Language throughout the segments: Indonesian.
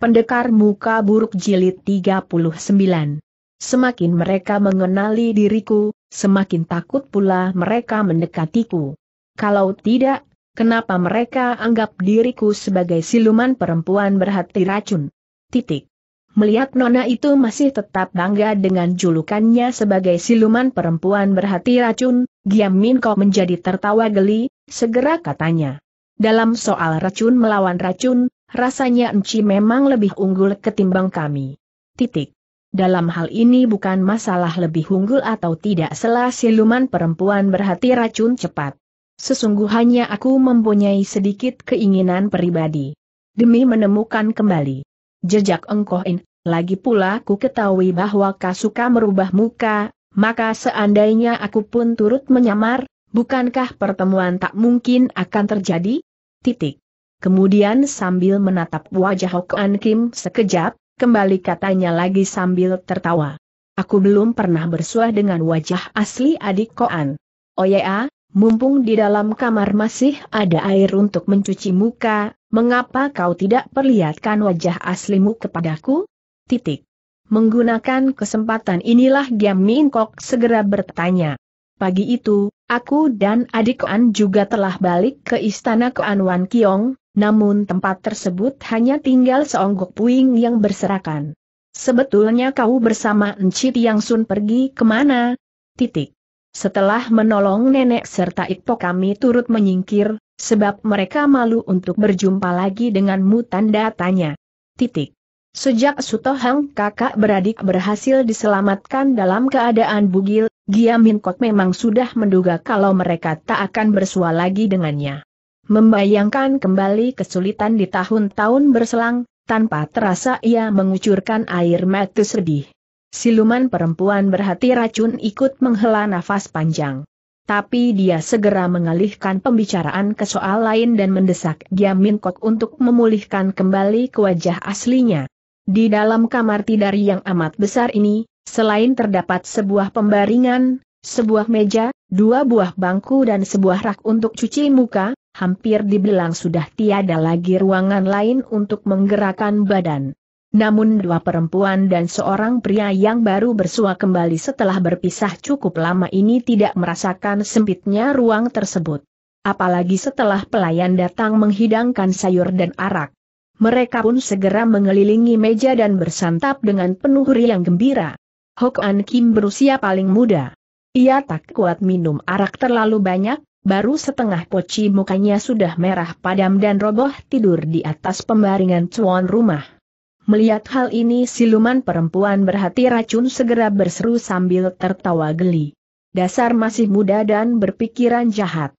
Pendekar Muka Buruk Jilid 39 Semakin mereka mengenali diriku, semakin takut pula mereka mendekatiku. Kalau tidak, kenapa mereka anggap diriku sebagai siluman perempuan berhati racun? Titik. Melihat Nona itu masih tetap bangga dengan julukannya sebagai siluman perempuan berhati racun, Giam Minko menjadi tertawa geli, segera katanya. Dalam soal racun melawan racun, rasanya Enci memang lebih unggul ketimbang kami. Titik. Dalam hal ini bukan masalah lebih unggul atau tidak selah siluman perempuan berhati racun cepat. Sesungguhnya aku mempunyai sedikit keinginan pribadi. Demi menemukan kembali jejak engkohin, lagi pula ku ketahui bahwa Kasuka merubah muka, maka seandainya aku pun turut menyamar, bukankah pertemuan tak mungkin akan terjadi? Titik. Kemudian sambil menatap wajah Hokuan Kim sekejap, kembali katanya lagi sambil tertawa. Aku belum pernah bersuah dengan wajah asli adik Koan. Oh ya, mumpung di dalam kamar masih ada air untuk mencuci muka, mengapa kau tidak perlihatkan wajah aslimu kepadaku? Titik. Menggunakan kesempatan inilah Giam Min Kok segera bertanya. Pagi itu, Aku dan adik An juga telah balik ke istana ke Kiong, namun tempat tersebut hanya tinggal seonggok puing yang berserakan. Sebetulnya kau bersama Enci Yang Sun pergi kemana? Titik. Setelah menolong nenek serta Ipo kami turut menyingkir, sebab mereka malu untuk berjumpa lagi denganmu tanda tanya. Titik. Sejak Sutohang kakak beradik berhasil diselamatkan dalam keadaan bugil, Giamin Kok memang sudah menduga kalau mereka tak akan bersua lagi dengannya. Membayangkan kembali kesulitan di tahun-tahun berselang, tanpa terasa ia mengucurkan air mata sedih. Siluman perempuan berhati racun ikut menghela nafas panjang. Tapi dia segera mengalihkan pembicaraan ke soal lain dan mendesak Giamin Kok untuk memulihkan kembali ke wajah aslinya. Di dalam kamar tidari yang amat besar ini, selain terdapat sebuah pembaringan, sebuah meja, dua buah bangku dan sebuah rak untuk cuci muka, hampir dibilang sudah tiada lagi ruangan lain untuk menggerakkan badan. Namun dua perempuan dan seorang pria yang baru bersua kembali setelah berpisah cukup lama ini tidak merasakan sempitnya ruang tersebut. Apalagi setelah pelayan datang menghidangkan sayur dan arak. Mereka pun segera mengelilingi meja dan bersantap dengan penuh riang gembira. Hok An Kim berusia paling muda. Ia tak kuat minum arak terlalu banyak, baru setengah poci mukanya sudah merah padam dan roboh tidur di atas pembaringan cuan rumah. Melihat hal ini siluman perempuan berhati racun segera berseru sambil tertawa geli. Dasar masih muda dan berpikiran jahat.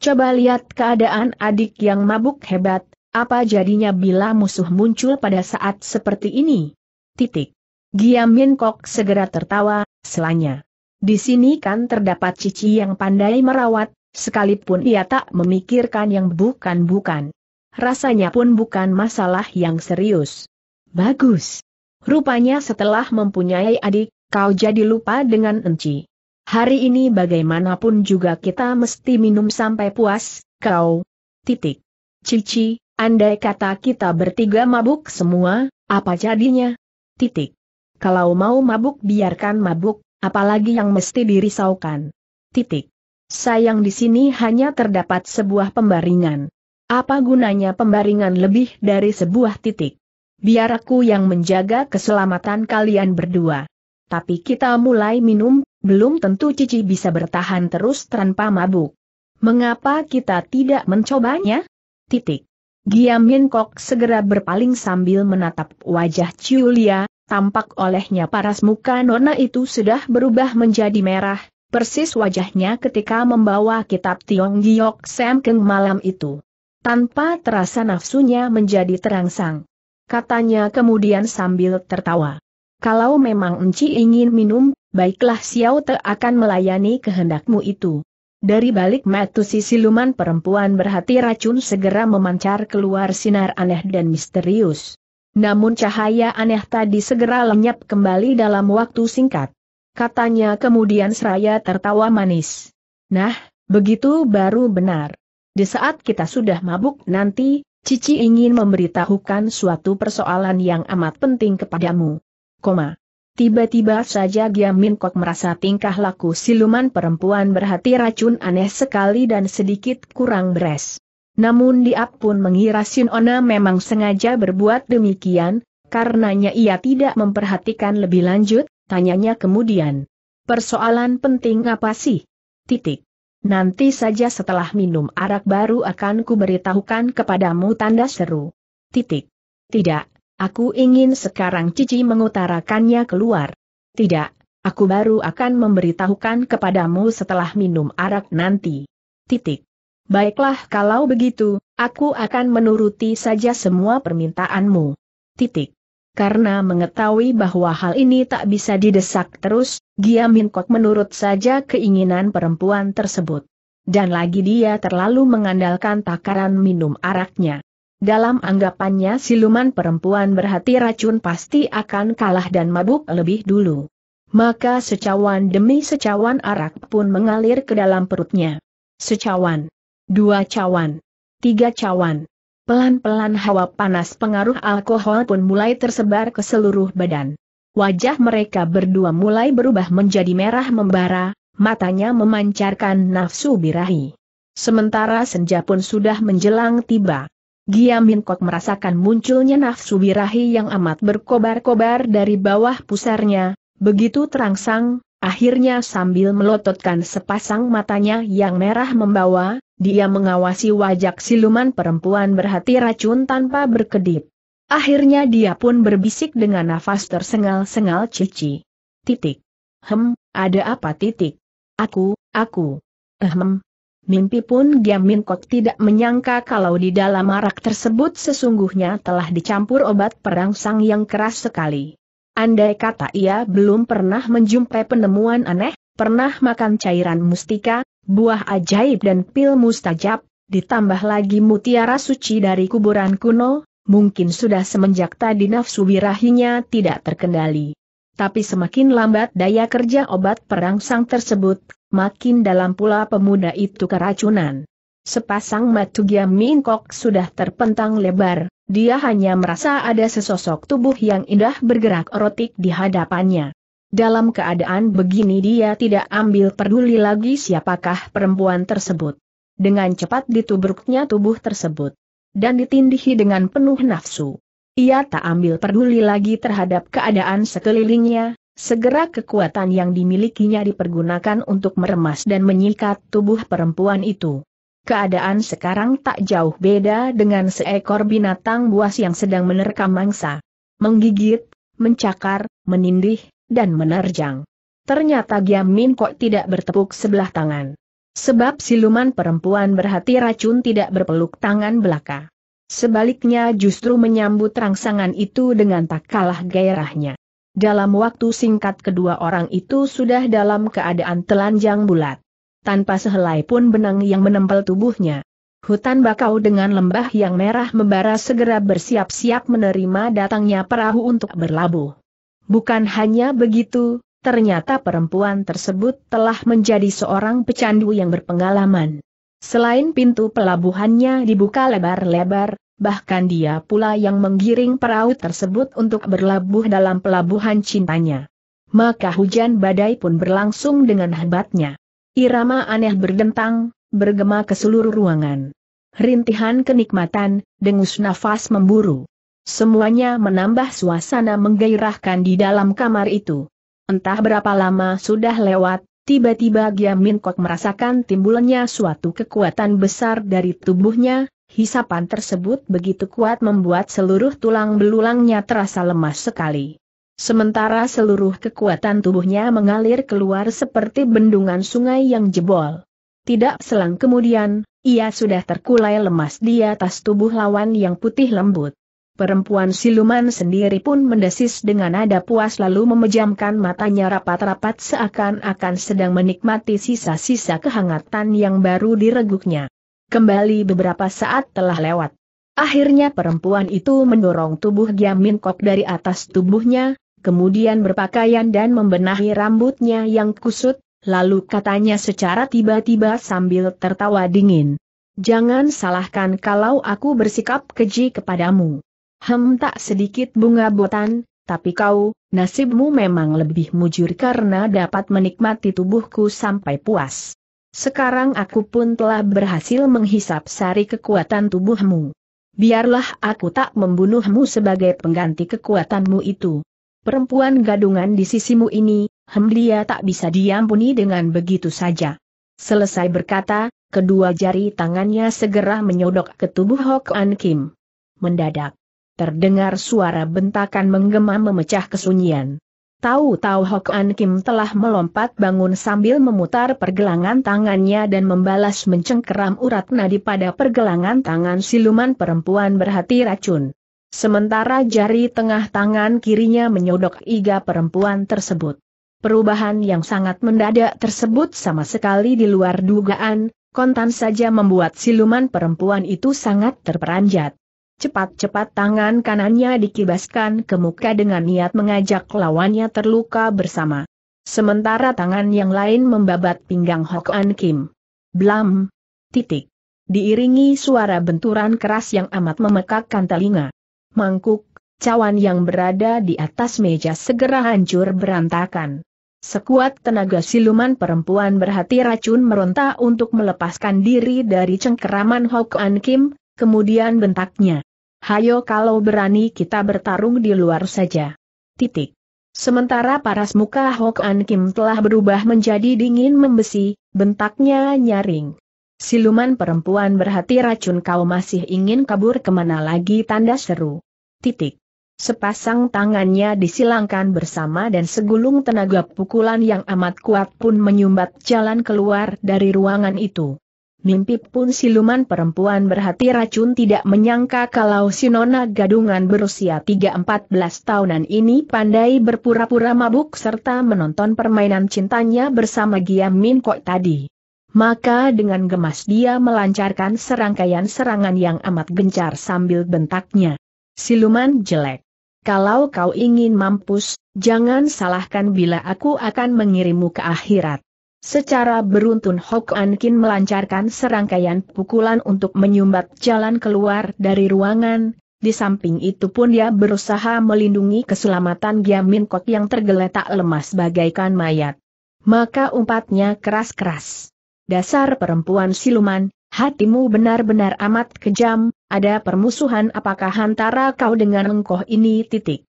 Coba lihat keadaan adik yang mabuk hebat, apa jadinya bila musuh muncul pada saat seperti ini? Titik. Giam Min Kok segera tertawa, selanya. Di sini kan terdapat Cici yang pandai merawat, sekalipun ia tak memikirkan yang bukan-bukan. Rasanya pun bukan masalah yang serius. Bagus. Rupanya setelah mempunyai adik, kau jadi lupa dengan Enci. Hari ini bagaimanapun juga kita mesti minum sampai puas, kau. Titik. Cici, Andai kata kita bertiga mabuk semua, apa jadinya? Titik. Kalau mau mabuk biarkan mabuk, apalagi yang mesti dirisaukan. Titik. Sayang di sini hanya terdapat sebuah pembaringan. Apa gunanya pembaringan lebih dari sebuah titik? Biar aku yang menjaga keselamatan kalian berdua. Tapi kita mulai minum, belum tentu Cici bisa bertahan terus tanpa mabuk. Mengapa kita tidak mencobanya? Titik. Giam Giamin Kok segera berpaling sambil menatap wajah Julia. tampak olehnya paras muka nona itu sudah berubah menjadi merah, persis wajahnya ketika membawa kitab Tiong Giok Sam Keng malam itu. Tanpa terasa nafsunya menjadi terangsang. Katanya kemudian sambil tertawa. Kalau memang Enci ingin minum, baiklah Xiao Te akan melayani kehendakmu itu. Dari balik metu si siluman perempuan berhati racun segera memancar keluar sinar aneh dan misterius. Namun cahaya aneh tadi segera lenyap kembali dalam waktu singkat. Katanya kemudian seraya tertawa manis. Nah, begitu baru benar. Di saat kita sudah mabuk nanti, Cici ingin memberitahukan suatu persoalan yang amat penting kepadamu. Koma. Tiba-tiba saja Giamin Kok merasa tingkah laku siluman perempuan berhati racun aneh sekali dan sedikit kurang beres. Namun dia pun mengira Ona memang sengaja berbuat demikian, karenanya ia tidak memperhatikan lebih lanjut, tanyanya kemudian. Persoalan penting apa sih? Titik. Nanti saja setelah minum arak baru akan kuberitahukan kepadamu tanda seru. Titik. Tidak, Aku ingin sekarang Cici mengutarakannya keluar. Tidak, aku baru akan memberitahukan kepadamu setelah minum arak nanti. Titik. Baiklah kalau begitu, aku akan menuruti saja semua permintaanmu. Titik. Karena mengetahui bahwa hal ini tak bisa didesak terus, Gia Minkok menurut saja keinginan perempuan tersebut. Dan lagi dia terlalu mengandalkan takaran minum araknya. Dalam anggapannya siluman perempuan berhati racun pasti akan kalah dan mabuk lebih dulu. Maka secawan demi secawan arak pun mengalir ke dalam perutnya. Secawan. Dua cawan. Tiga cawan. Pelan-pelan hawa panas pengaruh alkohol pun mulai tersebar ke seluruh badan. Wajah mereka berdua mulai berubah menjadi merah membara, matanya memancarkan nafsu birahi. Sementara senja pun sudah menjelang tiba. Giamin Kok merasakan munculnya nafsu birahi yang amat berkobar-kobar dari bawah pusarnya, begitu terangsang, akhirnya sambil melototkan sepasang matanya yang merah membawa, dia mengawasi wajah siluman perempuan berhati racun tanpa berkedip. Akhirnya dia pun berbisik dengan nafas tersengal-sengal cici. Titik. Hem, ada apa titik? Aku, aku. Ehem, Mimpi pun Giam Min Kok tidak menyangka kalau di dalam arak tersebut sesungguhnya telah dicampur obat perangsang yang keras sekali. Andai kata ia belum pernah menjumpai penemuan aneh, pernah makan cairan mustika, buah ajaib dan pil mustajab, ditambah lagi mutiara suci dari kuburan kuno, mungkin sudah semenjak tadi nafsu birahinya tidak terkendali. Tapi semakin lambat daya kerja obat perangsang tersebut, makin dalam pula pemuda itu keracunan. Sepasang matu Giam Min sudah terpentang lebar, dia hanya merasa ada sesosok tubuh yang indah bergerak erotik di hadapannya. Dalam keadaan begini dia tidak ambil peduli lagi siapakah perempuan tersebut. Dengan cepat ditubruknya tubuh tersebut. Dan ditindihi dengan penuh nafsu. Ia tak ambil peduli lagi terhadap keadaan sekelilingnya, Segera kekuatan yang dimilikinya dipergunakan untuk meremas dan menyikat tubuh perempuan itu. Keadaan sekarang tak jauh beda dengan seekor binatang buas yang sedang menerkam mangsa. Menggigit, mencakar, menindih, dan menerjang. Ternyata Giamin kok tidak bertepuk sebelah tangan. Sebab siluman perempuan berhati racun tidak berpeluk tangan belaka. Sebaliknya justru menyambut rangsangan itu dengan tak kalah gairahnya. Dalam waktu singkat kedua orang itu sudah dalam keadaan telanjang bulat. Tanpa sehelai pun benang yang menempel tubuhnya. Hutan bakau dengan lembah yang merah membara segera bersiap-siap menerima datangnya perahu untuk berlabuh. Bukan hanya begitu, ternyata perempuan tersebut telah menjadi seorang pecandu yang berpengalaman. Selain pintu pelabuhannya dibuka lebar-lebar, bahkan dia pula yang menggiring perahu tersebut untuk berlabuh dalam pelabuhan cintanya. Maka hujan badai pun berlangsung dengan hebatnya. Irama aneh berdentang, bergema ke seluruh ruangan. Rintihan kenikmatan, dengus nafas memburu. Semuanya menambah suasana menggairahkan di dalam kamar itu. Entah berapa lama sudah lewat, tiba-tiba Giam Minkok merasakan timbulnya suatu kekuatan besar dari tubuhnya, hisapan tersebut begitu kuat membuat seluruh tulang belulangnya terasa lemas sekali. Sementara seluruh kekuatan tubuhnya mengalir keluar seperti bendungan sungai yang jebol. Tidak selang kemudian, ia sudah terkulai lemas di atas tubuh lawan yang putih lembut. Perempuan siluman sendiri pun mendesis dengan nada puas lalu memejamkan matanya rapat-rapat seakan-akan sedang menikmati sisa-sisa kehangatan yang baru direguknya. Kembali beberapa saat telah lewat. Akhirnya perempuan itu mendorong tubuh Giam Min Kok dari atas tubuhnya, kemudian berpakaian dan membenahi rambutnya yang kusut, lalu katanya secara tiba-tiba sambil tertawa dingin. Jangan salahkan kalau aku bersikap keji kepadamu. Hem tak sedikit bunga botan, tapi kau, nasibmu memang lebih mujur karena dapat menikmati tubuhku sampai puas. Sekarang aku pun telah berhasil menghisap sari kekuatan tubuhmu. Biarlah aku tak membunuhmu sebagai pengganti kekuatanmu itu. Perempuan gadungan di sisimu ini, hem tak bisa diampuni dengan begitu saja. Selesai berkata, kedua jari tangannya segera menyodok ke tubuh Hok An Kim. Mendadak, terdengar suara bentakan menggema memecah kesunyian. Tahu-tahu Hok An Kim telah melompat bangun sambil memutar pergelangan tangannya dan membalas mencengkeram urat nadi pada pergelangan tangan siluman perempuan berhati racun. Sementara jari tengah tangan kirinya menyodok iga perempuan tersebut. Perubahan yang sangat mendadak tersebut sama sekali di luar dugaan, kontan saja membuat siluman perempuan itu sangat terperanjat cepat-cepat tangan kanannya dikibaskan ke muka dengan niat mengajak lawannya terluka bersama. Sementara tangan yang lain membabat pinggang Hokan Kim. Blam. Titik. Diiringi suara benturan keras yang amat memekakkan telinga. Mangkuk, cawan yang berada di atas meja segera hancur berantakan. Sekuat tenaga siluman perempuan berhati racun meronta untuk melepaskan diri dari cengkeraman An Kim, kemudian bentaknya. Hayo kalau berani kita bertarung di luar saja. Titik. Sementara paras muka Hok An Kim telah berubah menjadi dingin membesi, bentaknya nyaring. Siluman perempuan berhati racun kau masih ingin kabur kemana lagi tanda seru. Titik. Sepasang tangannya disilangkan bersama dan segulung tenaga pukulan yang amat kuat pun menyumbat jalan keluar dari ruangan itu. Mimpi pun siluman perempuan berhati racun tidak menyangka kalau Sinona gadungan berusia 3-14 tahunan ini pandai berpura-pura mabuk serta menonton permainan cintanya bersama Giam Min Kok tadi. Maka dengan gemas dia melancarkan serangkaian serangan yang amat gencar sambil bentaknya. Siluman jelek. Kalau kau ingin mampus, jangan salahkan bila aku akan mengirimmu ke akhirat. Secara beruntun Hok An Kin melancarkan serangkaian pukulan untuk menyumbat jalan keluar dari ruangan, di samping itu pun dia berusaha melindungi keselamatan Giamin Kok yang tergeletak lemas bagaikan mayat. Maka umpatnya keras-keras. Dasar perempuan siluman, hatimu benar-benar amat kejam, ada permusuhan apakah antara kau dengan engkoh ini titik.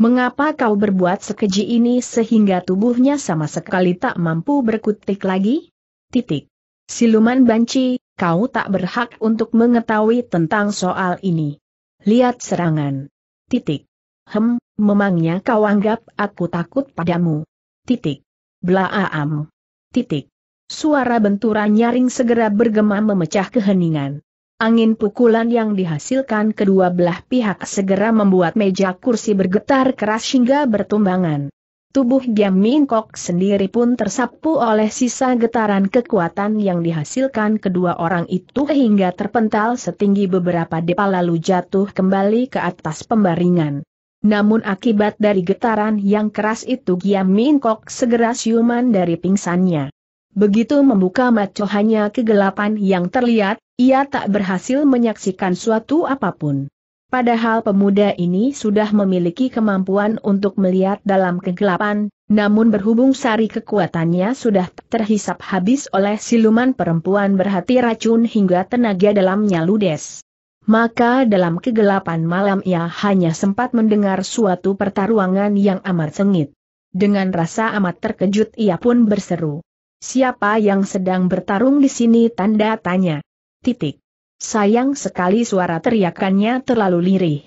Mengapa kau berbuat sekeji ini sehingga tubuhnya sama sekali tak mampu berkutik lagi? Titik. Siluman banci, kau tak berhak untuk mengetahui tentang soal ini. Lihat serangan. Titik. Hem, memangnya kau anggap aku takut padamu. Titik. Blaaam. Titik. Suara benturan nyaring segera bergema memecah keheningan. Angin pukulan yang dihasilkan kedua belah pihak segera membuat meja kursi bergetar keras hingga bertumbangan. Tubuh Giam Mingkok sendiri pun tersapu oleh sisa getaran kekuatan yang dihasilkan kedua orang itu hingga terpental setinggi beberapa depa lalu jatuh kembali ke atas pembaringan. Namun akibat dari getaran yang keras itu Giam Mingkok segera siuman dari pingsannya. Begitu membuka mata hanya kegelapan yang terlihat, ia tak berhasil menyaksikan suatu apapun. Padahal pemuda ini sudah memiliki kemampuan untuk melihat dalam kegelapan, namun berhubung sari kekuatannya sudah terhisap habis oleh siluman perempuan berhati racun hingga tenaga dalamnya ludes. Maka dalam kegelapan malam ia hanya sempat mendengar suatu pertarungan yang amat sengit. Dengan rasa amat terkejut ia pun berseru. Siapa yang sedang bertarung di sini tanda tanya. Titik. Sayang sekali suara teriakannya terlalu lirih.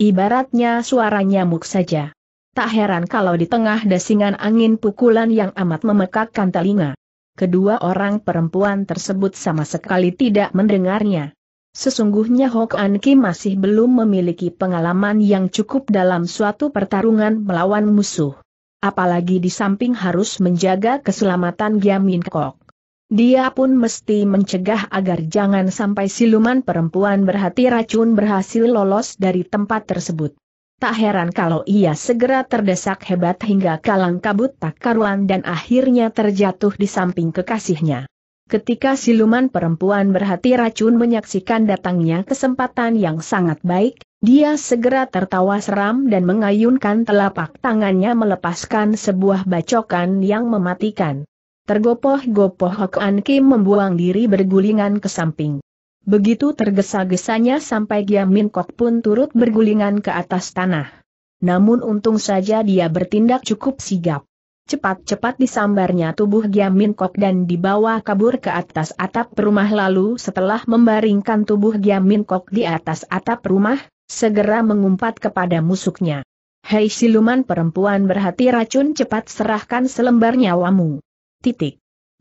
Ibaratnya suara nyamuk saja. Tak heran kalau di tengah desingan angin pukulan yang amat memekakkan telinga. Kedua orang perempuan tersebut sama sekali tidak mendengarnya. Sesungguhnya Hok An Ki masih belum memiliki pengalaman yang cukup dalam suatu pertarungan melawan musuh apalagi di samping harus menjaga keselamatan Giamin Kok. Dia pun mesti mencegah agar jangan sampai siluman perempuan berhati racun berhasil lolos dari tempat tersebut. Tak heran kalau ia segera terdesak hebat hingga kalang kabut tak karuan dan akhirnya terjatuh di samping kekasihnya. Ketika siluman perempuan berhati racun menyaksikan datangnya kesempatan yang sangat baik, dia segera tertawa seram dan mengayunkan telapak tangannya melepaskan sebuah bacokan yang mematikan. Tergopoh-gopoh An Kim membuang diri bergulingan ke samping. Begitu tergesa-gesanya sampai Gia Min Kok pun turut bergulingan ke atas tanah. Namun untung saja dia bertindak cukup sigap. Cepat-cepat disambarnya tubuh Giamin Kok dan dibawa kabur ke atas atap rumah lalu setelah membaringkan tubuh Giamin Kok di atas atap rumah, segera mengumpat kepada musuhnya. Hei siluman perempuan berhati racun cepat serahkan selembar nyawamu. Titik.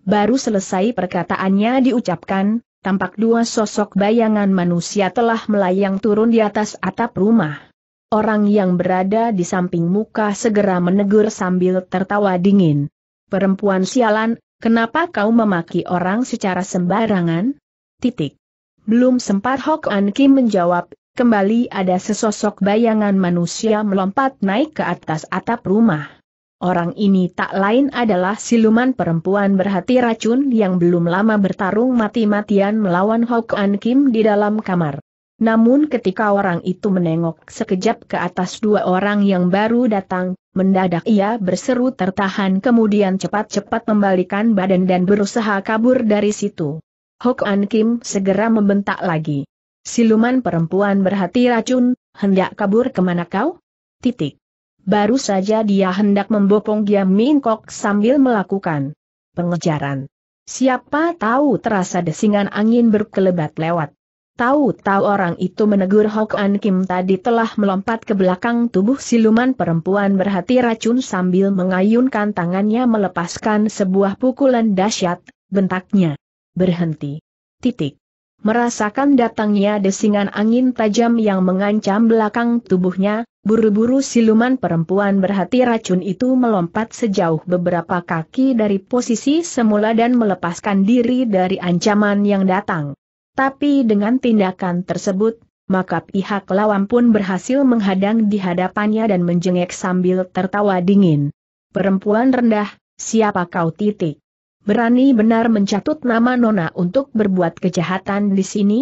Baru selesai perkataannya diucapkan, tampak dua sosok bayangan manusia telah melayang turun di atas atap rumah. Orang yang berada di samping muka segera menegur sambil tertawa dingin. Perempuan sialan, kenapa kau memaki orang secara sembarangan? Titik. Belum sempat Hok An Kim menjawab, kembali ada sesosok bayangan manusia melompat naik ke atas atap rumah. Orang ini tak lain adalah siluman perempuan berhati racun yang belum lama bertarung mati-matian melawan Hok An Kim di dalam kamar. Namun ketika orang itu menengok sekejap ke atas dua orang yang baru datang, mendadak ia berseru tertahan kemudian cepat-cepat membalikan badan dan berusaha kabur dari situ. Hok An Kim segera membentak lagi. Siluman perempuan berhati racun, hendak kabur kemana kau? Titik. Baru saja dia hendak membopong Giam Mingkok sambil melakukan pengejaran. Siapa tahu terasa desingan angin berkelebat lewat. Tahu-tahu orang itu menegur Hokan Kim tadi telah melompat ke belakang tubuh siluman perempuan berhati racun sambil mengayunkan tangannya melepaskan sebuah pukulan dahsyat, bentaknya. Berhenti. Titik. Merasakan datangnya desingan angin tajam yang mengancam belakang tubuhnya, buru-buru siluman perempuan berhati racun itu melompat sejauh beberapa kaki dari posisi semula dan melepaskan diri dari ancaman yang datang. Tapi dengan tindakan tersebut, maka pihak lawan pun berhasil menghadang di hadapannya dan menjengek sambil tertawa dingin. Perempuan rendah, siapa kau titik? Berani benar mencatut nama Nona untuk berbuat kejahatan di sini?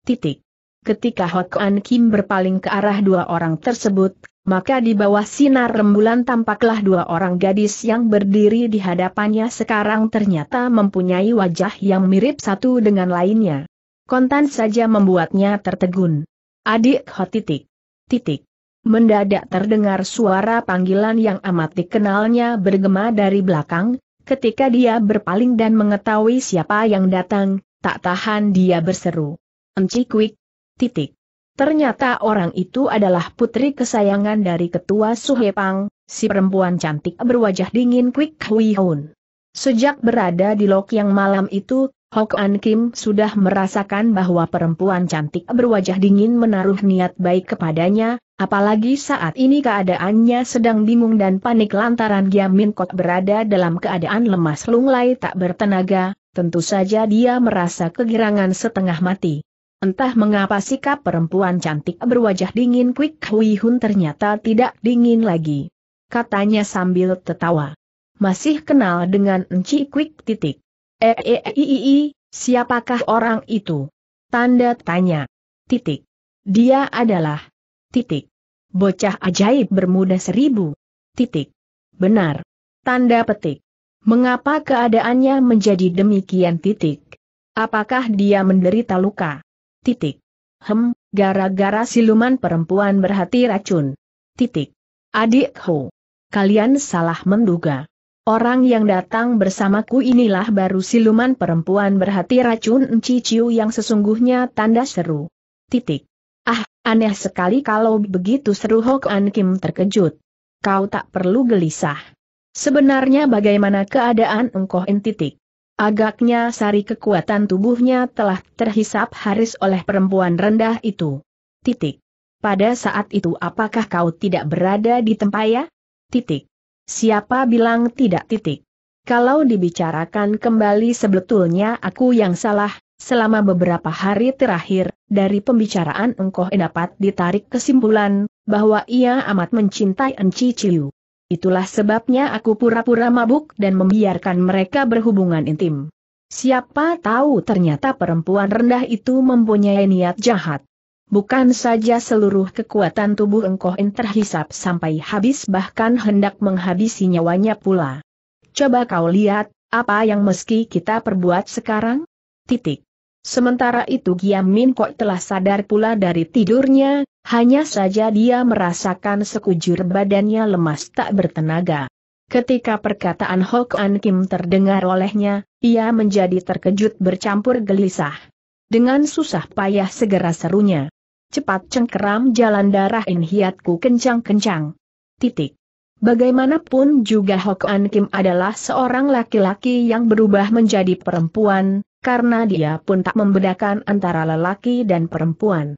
Titik. Ketika Hok Kim berpaling ke arah dua orang tersebut, maka di bawah sinar rembulan tampaklah dua orang gadis yang berdiri di hadapannya sekarang ternyata mempunyai wajah yang mirip satu dengan lainnya. Kontan saja membuatnya tertegun. Adik Hot titik. Titik. Mendadak terdengar suara panggilan yang amat dikenalnya bergema dari belakang, Ketika dia berpaling dan mengetahui siapa yang datang, tak tahan dia berseru. Enci Quick. Titik. Ternyata orang itu adalah putri kesayangan dari ketua Suhepang, si perempuan cantik berwajah dingin Quick Hui Hun. Sejak berada di lok yang malam itu, Hok An Kim sudah merasakan bahwa perempuan cantik berwajah dingin menaruh niat baik kepadanya, apalagi saat ini keadaannya sedang bingung dan panik lantaran Gia Min Kok berada dalam keadaan lemas lunglai tak bertenaga, tentu saja dia merasa kegirangan setengah mati. Entah mengapa sikap perempuan cantik berwajah dingin Quick Hui Hun ternyata tidak dingin lagi. Katanya sambil tertawa. Masih kenal dengan Enci Quick titik. Eh, eh, eh, siapakah orang itu? Tanda tanya. Titik. Dia adalah. Titik. Bocah ajaib bermuda seribu. Titik. Benar. Tanda petik. Mengapa keadaannya menjadi demikian titik? Apakah dia menderita luka? Titik. Hem, gara-gara siluman perempuan berhati racun. Titik. Adik Ho. Kalian salah menduga. Orang yang datang bersamaku inilah baru siluman perempuan berhati racun Enciciu yang sesungguhnya tanda seru. Titik. Ah, aneh sekali kalau begitu seru Hok An Kim terkejut. Kau tak perlu gelisah. Sebenarnya bagaimana keadaan engkau en titik? Agaknya sari kekuatan tubuhnya telah terhisap haris oleh perempuan rendah itu. Titik. Pada saat itu apakah kau tidak berada di tempaya? Titik. Siapa bilang tidak titik? Kalau dibicarakan kembali sebetulnya aku yang salah, selama beberapa hari terakhir, dari pembicaraan engkau dapat ditarik kesimpulan, bahwa ia amat mencintai Enci Ciu. Itulah sebabnya aku pura-pura mabuk dan membiarkan mereka berhubungan intim. Siapa tahu ternyata perempuan rendah itu mempunyai niat jahat. Bukan saja seluruh kekuatan tubuh yang terhisap sampai habis bahkan hendak menghabisi nyawanya pula. Coba kau lihat, apa yang meski kita perbuat sekarang? Titik. Sementara itu Giam Min Kok telah sadar pula dari tidurnya, hanya saja dia merasakan sekujur badannya lemas tak bertenaga. Ketika perkataan Hok An Kim terdengar olehnya, ia menjadi terkejut bercampur gelisah. Dengan susah payah segera serunya cepat cengkeram jalan darah inhiatku kencang-kencang. Titik. Bagaimanapun juga An Kim adalah seorang laki-laki yang berubah menjadi perempuan, karena dia pun tak membedakan antara lelaki dan perempuan.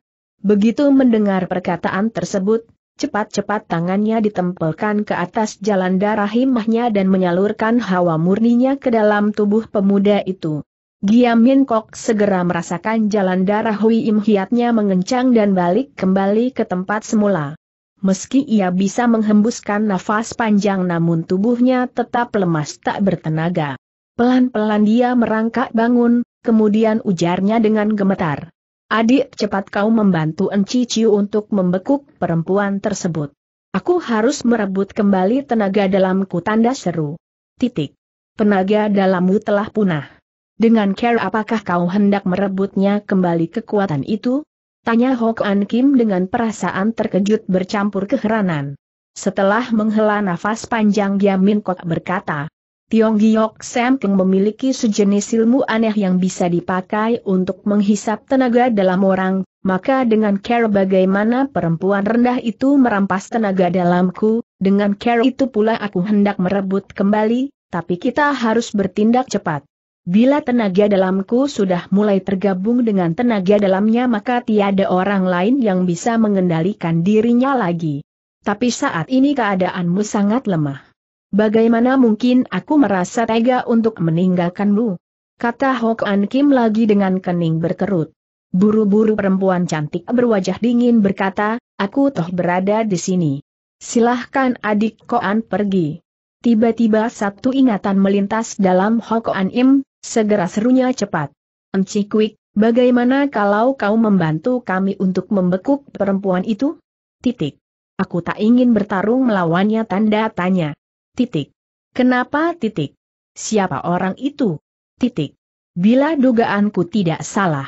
Begitu mendengar perkataan tersebut, cepat-cepat tangannya ditempelkan ke atas jalan darah himahnya dan menyalurkan hawa murninya ke dalam tubuh pemuda itu. Giam Min Kok segera merasakan jalan darah Hui Im Hiatnya mengencang dan balik kembali ke tempat semula. Meski ia bisa menghembuskan nafas panjang namun tubuhnya tetap lemas tak bertenaga. Pelan-pelan dia merangkak bangun, kemudian ujarnya dengan gemetar. Adik cepat kau membantu Enci Ciu untuk membekuk perempuan tersebut. Aku harus merebut kembali tenaga dalamku tanda seru. Titik. Tenaga dalammu telah punah. Dengan care apakah kau hendak merebutnya kembali kekuatan itu? Tanya Hok An Kim dengan perasaan terkejut bercampur keheranan. Setelah menghela nafas panjang Yamin Kok berkata, Tiong Giok Sam Keng memiliki sejenis ilmu aneh yang bisa dipakai untuk menghisap tenaga dalam orang, maka dengan care bagaimana perempuan rendah itu merampas tenaga dalamku, dengan care itu pula aku hendak merebut kembali, tapi kita harus bertindak cepat. Bila tenaga dalamku sudah mulai tergabung dengan tenaga dalamnya maka tiada orang lain yang bisa mengendalikan dirinya lagi. Tapi saat ini keadaanmu sangat lemah. Bagaimana mungkin aku merasa tega untuk meninggalkanmu? Kata Hok An Kim lagi dengan kening berkerut. Buru-buru perempuan cantik berwajah dingin berkata, aku toh berada di sini. Silahkan adik Koan pergi. Tiba-tiba satu ingatan melintas dalam Hokoan Im, Segera serunya cepat. Encik Quick, bagaimana kalau kau membantu kami untuk membekuk perempuan itu? Titik. Aku tak ingin bertarung melawannya tanda tanya. Titik. Kenapa titik? Siapa orang itu? Titik. Bila dugaanku tidak salah.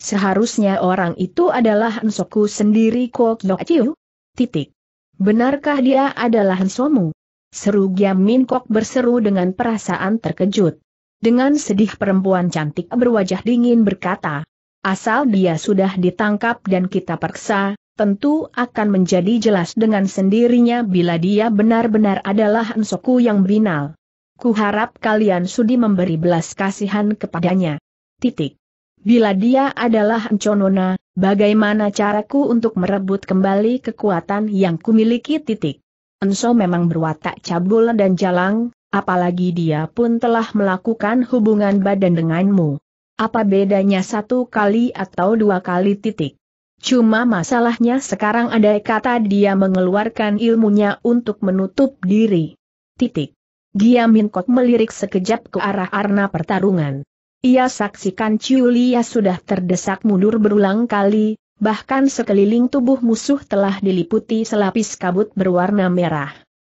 Seharusnya orang itu adalah Ensoku sendiri Kok Yok Titik. Benarkah dia adalah Ensomu? Seru Giam Min Kok berseru dengan perasaan terkejut dengan sedih perempuan cantik berwajah dingin berkata, asal dia sudah ditangkap dan kita periksa, tentu akan menjadi jelas dengan sendirinya bila dia benar-benar adalah Ensoku yang binal. Kuharap kalian sudi memberi belas kasihan kepadanya. Titik. Bila dia adalah Enconona, bagaimana caraku untuk merebut kembali kekuatan yang kumiliki titik. Enso memang berwatak cabul dan jalang, apalagi dia pun telah melakukan hubungan badan denganmu. Apa bedanya satu kali atau dua kali titik? Cuma masalahnya sekarang ada kata dia mengeluarkan ilmunya untuk menutup diri. Titik. Gia Kok melirik sekejap ke arah arna pertarungan. Ia saksikan Ciulia sudah terdesak mundur berulang kali, bahkan sekeliling tubuh musuh telah diliputi selapis kabut berwarna merah.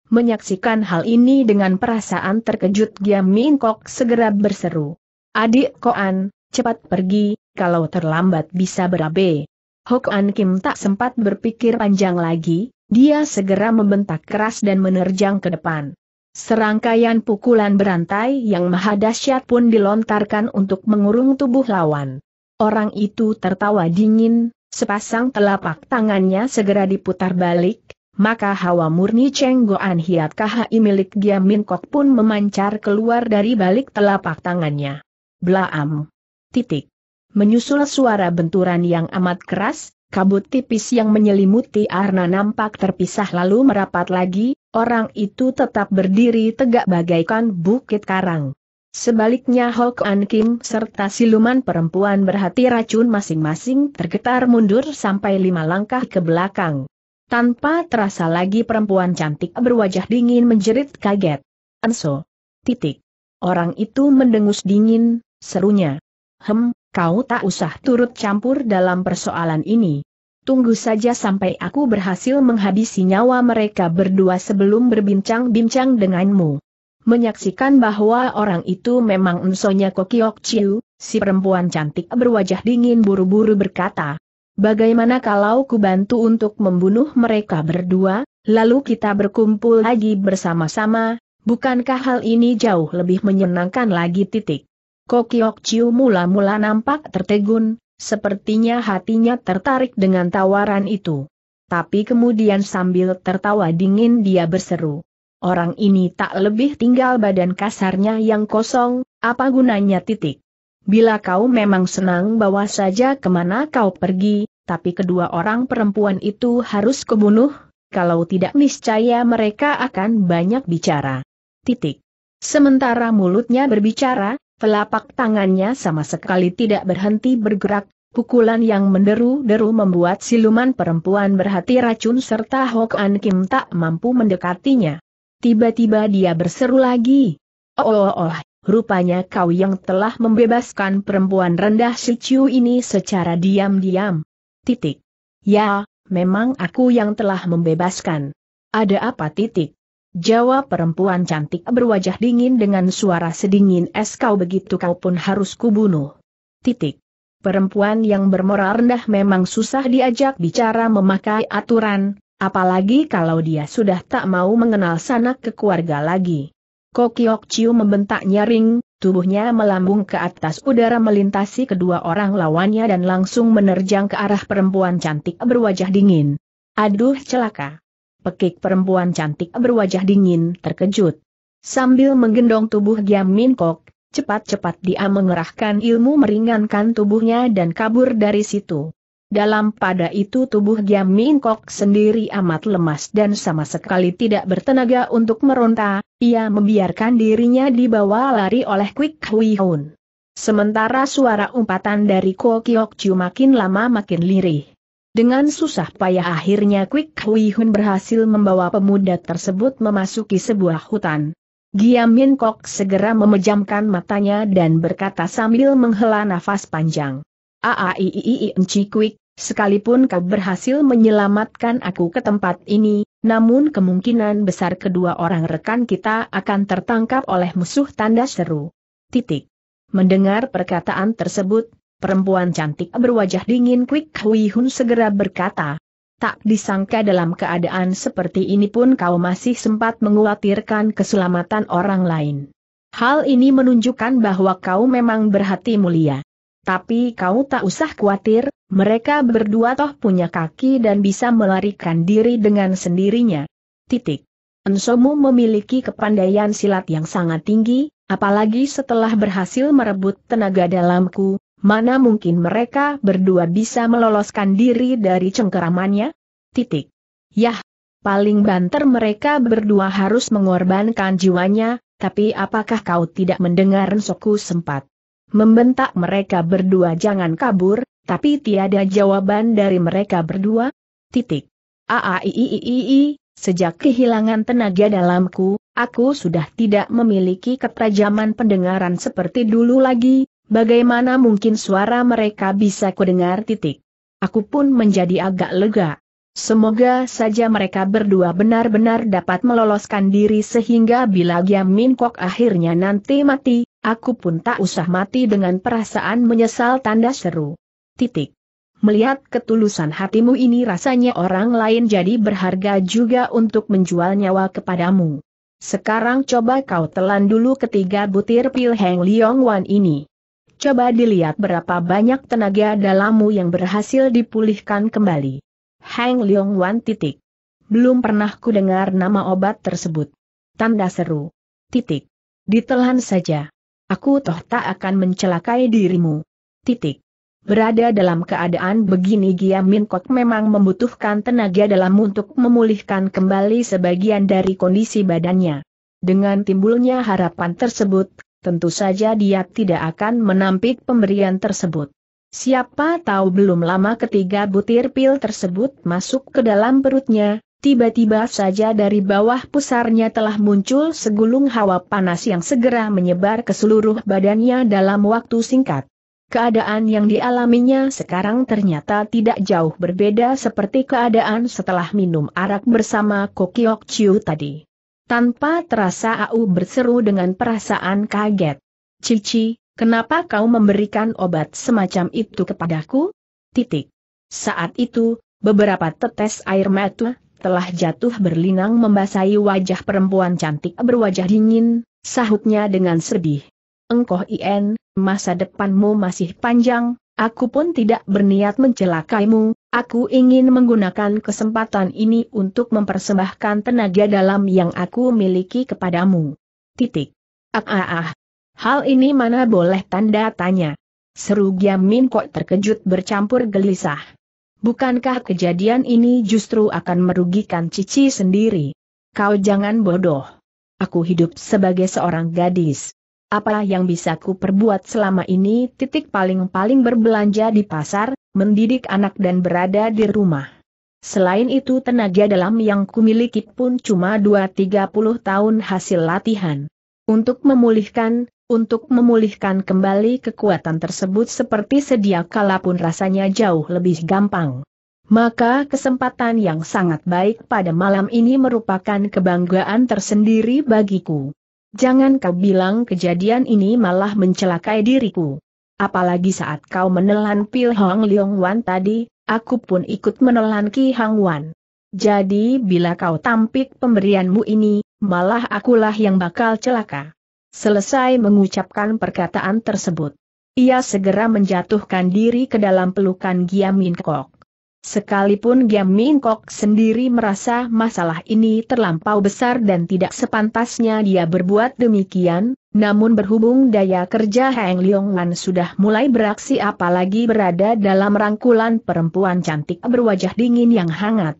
Menyaksikan hal ini dengan perasaan terkejut Giam Min Kok segera berseru. Adik Koan, cepat pergi, kalau terlambat bisa berabe. Hok An Kim tak sempat berpikir panjang lagi, dia segera membentak keras dan menerjang ke depan. Serangkaian pukulan berantai yang maha dahsyat pun dilontarkan untuk mengurung tubuh lawan. Orang itu tertawa dingin, sepasang telapak tangannya segera diputar balik, maka hawa murni Cheng Goan Hiat KHI milik Giam Min Kok pun memancar keluar dari balik telapak tangannya. Blaam. Titik. Menyusul suara benturan yang amat keras, kabut tipis yang menyelimuti Arna nampak terpisah lalu merapat lagi, orang itu tetap berdiri tegak bagaikan bukit karang. Sebaliknya Hok An Kim serta siluman perempuan berhati racun masing-masing tergetar mundur sampai lima langkah ke belakang. Tanpa terasa lagi perempuan cantik berwajah dingin menjerit kaget. Enso. Titik. Orang itu mendengus dingin, serunya. Hem, kau tak usah turut campur dalam persoalan ini. Tunggu saja sampai aku berhasil menghabisi nyawa mereka berdua sebelum berbincang-bincang denganmu. Menyaksikan bahwa orang itu memang ensonya Kokiok Chiu, si perempuan cantik berwajah dingin buru-buru berkata, Bagaimana kalau kubantu untuk membunuh mereka berdua, lalu kita berkumpul lagi bersama-sama, bukankah hal ini jauh lebih menyenangkan lagi titik? Kokiok Chiu mula-mula nampak tertegun, sepertinya hatinya tertarik dengan tawaran itu. Tapi kemudian sambil tertawa dingin dia berseru. Orang ini tak lebih tinggal badan kasarnya yang kosong, apa gunanya titik? Bila kau memang senang bawa saja kemana kau pergi, tapi kedua orang perempuan itu harus kubunuh, kalau tidak niscaya mereka akan banyak bicara. Titik. Sementara mulutnya berbicara, telapak tangannya sama sekali tidak berhenti bergerak, pukulan yang menderu-deru membuat siluman perempuan berhati racun serta An Kim tak mampu mendekatinya. Tiba-tiba dia berseru lagi. Oh, oh, oh, rupanya kau yang telah membebaskan perempuan rendah si Chiu ini secara diam-diam. Titik. Ya, memang aku yang telah membebaskan. Ada apa titik? Jawab perempuan cantik berwajah dingin dengan suara sedingin es kau begitu kau pun harus kubunuh. Titik. Perempuan yang bermoral rendah memang susah diajak bicara memakai aturan, apalagi kalau dia sudah tak mau mengenal sanak kekeluarga lagi. Kokiok Chiu membentak nyaring, tubuhnya melambung ke atas udara melintasi kedua orang lawannya dan langsung menerjang ke arah perempuan cantik berwajah dingin. Aduh celaka. Pekik perempuan cantik berwajah dingin terkejut. Sambil menggendong tubuh Giam Min Kok, cepat-cepat dia mengerahkan ilmu meringankan tubuhnya dan kabur dari situ. Dalam pada itu tubuh Giam Min Kok sendiri amat lemas dan sama sekali tidak bertenaga untuk meronta, ia membiarkan dirinya dibawa lari oleh Quick Hui Hun. Sementara suara umpatan dari Ko Kiok Chiu makin lama makin lirih. Dengan susah payah akhirnya Quick Hui Hun berhasil membawa pemuda tersebut memasuki sebuah hutan. Giam Min Kok segera memejamkan matanya dan berkata sambil menghela nafas panjang. Aaiii quick. sekalipun kau berhasil menyelamatkan aku ke tempat ini, namun kemungkinan besar kedua orang rekan kita akan tertangkap oleh musuh tanda seru. Titik. Mendengar perkataan tersebut, perempuan cantik berwajah dingin Kwik Hui Hun segera berkata, Tak disangka dalam keadaan seperti ini pun kau masih sempat menguatirkan keselamatan orang lain. Hal ini menunjukkan bahwa kau memang berhati mulia. Tapi kau tak usah khawatir, mereka berdua toh punya kaki dan bisa melarikan diri dengan sendirinya. Titik. Ensomu memiliki kepandaian silat yang sangat tinggi, apalagi setelah berhasil merebut tenaga dalamku, mana mungkin mereka berdua bisa meloloskan diri dari cengkeramannya? Titik. Yah, paling banter mereka berdua harus mengorbankan jiwanya, tapi apakah kau tidak mendengar Ensoku sempat? Membentak mereka berdua jangan kabur, tapi tiada jawaban dari mereka berdua. Titik. Aaiiiii, sejak kehilangan tenaga dalamku, aku sudah tidak memiliki ketajaman pendengaran seperti dulu lagi, bagaimana mungkin suara mereka bisa kudengar titik. Aku pun menjadi agak lega. Semoga saja mereka berdua benar-benar dapat meloloskan diri sehingga bila Giam Min Kok akhirnya nanti mati, Aku pun tak usah mati dengan perasaan menyesal tanda seru. Titik. Melihat ketulusan hatimu ini rasanya orang lain jadi berharga juga untuk menjual nyawa kepadamu. Sekarang coba kau telan dulu ketiga butir pil Heng Liong Wan ini. Coba dilihat berapa banyak tenaga dalammu yang berhasil dipulihkan kembali. Heng Liong Wan titik. Belum pernah ku dengar nama obat tersebut. Tanda seru. Titik. Ditelan saja. Aku toh tak akan mencelakai dirimu. Titik. Berada dalam keadaan begini Gia Min Kok memang membutuhkan tenaga dalam untuk memulihkan kembali sebagian dari kondisi badannya. Dengan timbulnya harapan tersebut, tentu saja dia tidak akan menampik pemberian tersebut. Siapa tahu belum lama ketiga butir pil tersebut masuk ke dalam perutnya, Tiba-tiba saja dari bawah pusarnya telah muncul segulung hawa panas yang segera menyebar ke seluruh badannya dalam waktu singkat. Keadaan yang dialaminya sekarang ternyata tidak jauh berbeda seperti keadaan setelah minum arak bersama Kokiok Chiu tadi. Tanpa terasa Au berseru dengan perasaan kaget. Cici, kenapa kau memberikan obat semacam itu kepadaku? Titik. Saat itu, beberapa tetes air mata telah jatuh berlinang membasahi wajah perempuan cantik berwajah dingin, sahutnya dengan sedih. Engkoh IN, masa depanmu masih panjang, aku pun tidak berniat mencelakaimu, aku ingin menggunakan kesempatan ini untuk mempersembahkan tenaga dalam yang aku miliki kepadamu. Titik. Ah ah ah. Hal ini mana boleh tanda tanya. Seru Min kok terkejut bercampur gelisah. Bukankah kejadian ini justru akan merugikan Cici sendiri? Kau jangan bodoh. Aku hidup sebagai seorang gadis. Apa yang bisa ku perbuat selama ini titik paling-paling berbelanja di pasar, mendidik anak dan berada di rumah. Selain itu tenaga dalam yang kumiliki pun cuma 2-30 tahun hasil latihan. Untuk memulihkan, untuk memulihkan kembali kekuatan tersebut seperti sedia kala pun rasanya jauh lebih gampang. Maka kesempatan yang sangat baik pada malam ini merupakan kebanggaan tersendiri bagiku. Jangan kau bilang kejadian ini malah mencelakai diriku. Apalagi saat kau menelan Pil Hong Leong Wan tadi, aku pun ikut menelan Ki Hang Wan. Jadi bila kau tampik pemberianmu ini, malah akulah yang bakal celaka. Selesai mengucapkan perkataan tersebut. Ia segera menjatuhkan diri ke dalam pelukan Giam Min Kok. Sekalipun Giam Min Kok sendiri merasa masalah ini terlampau besar dan tidak sepantasnya dia berbuat demikian, namun berhubung daya kerja Heng Leong Wan sudah mulai beraksi apalagi berada dalam rangkulan perempuan cantik berwajah dingin yang hangat.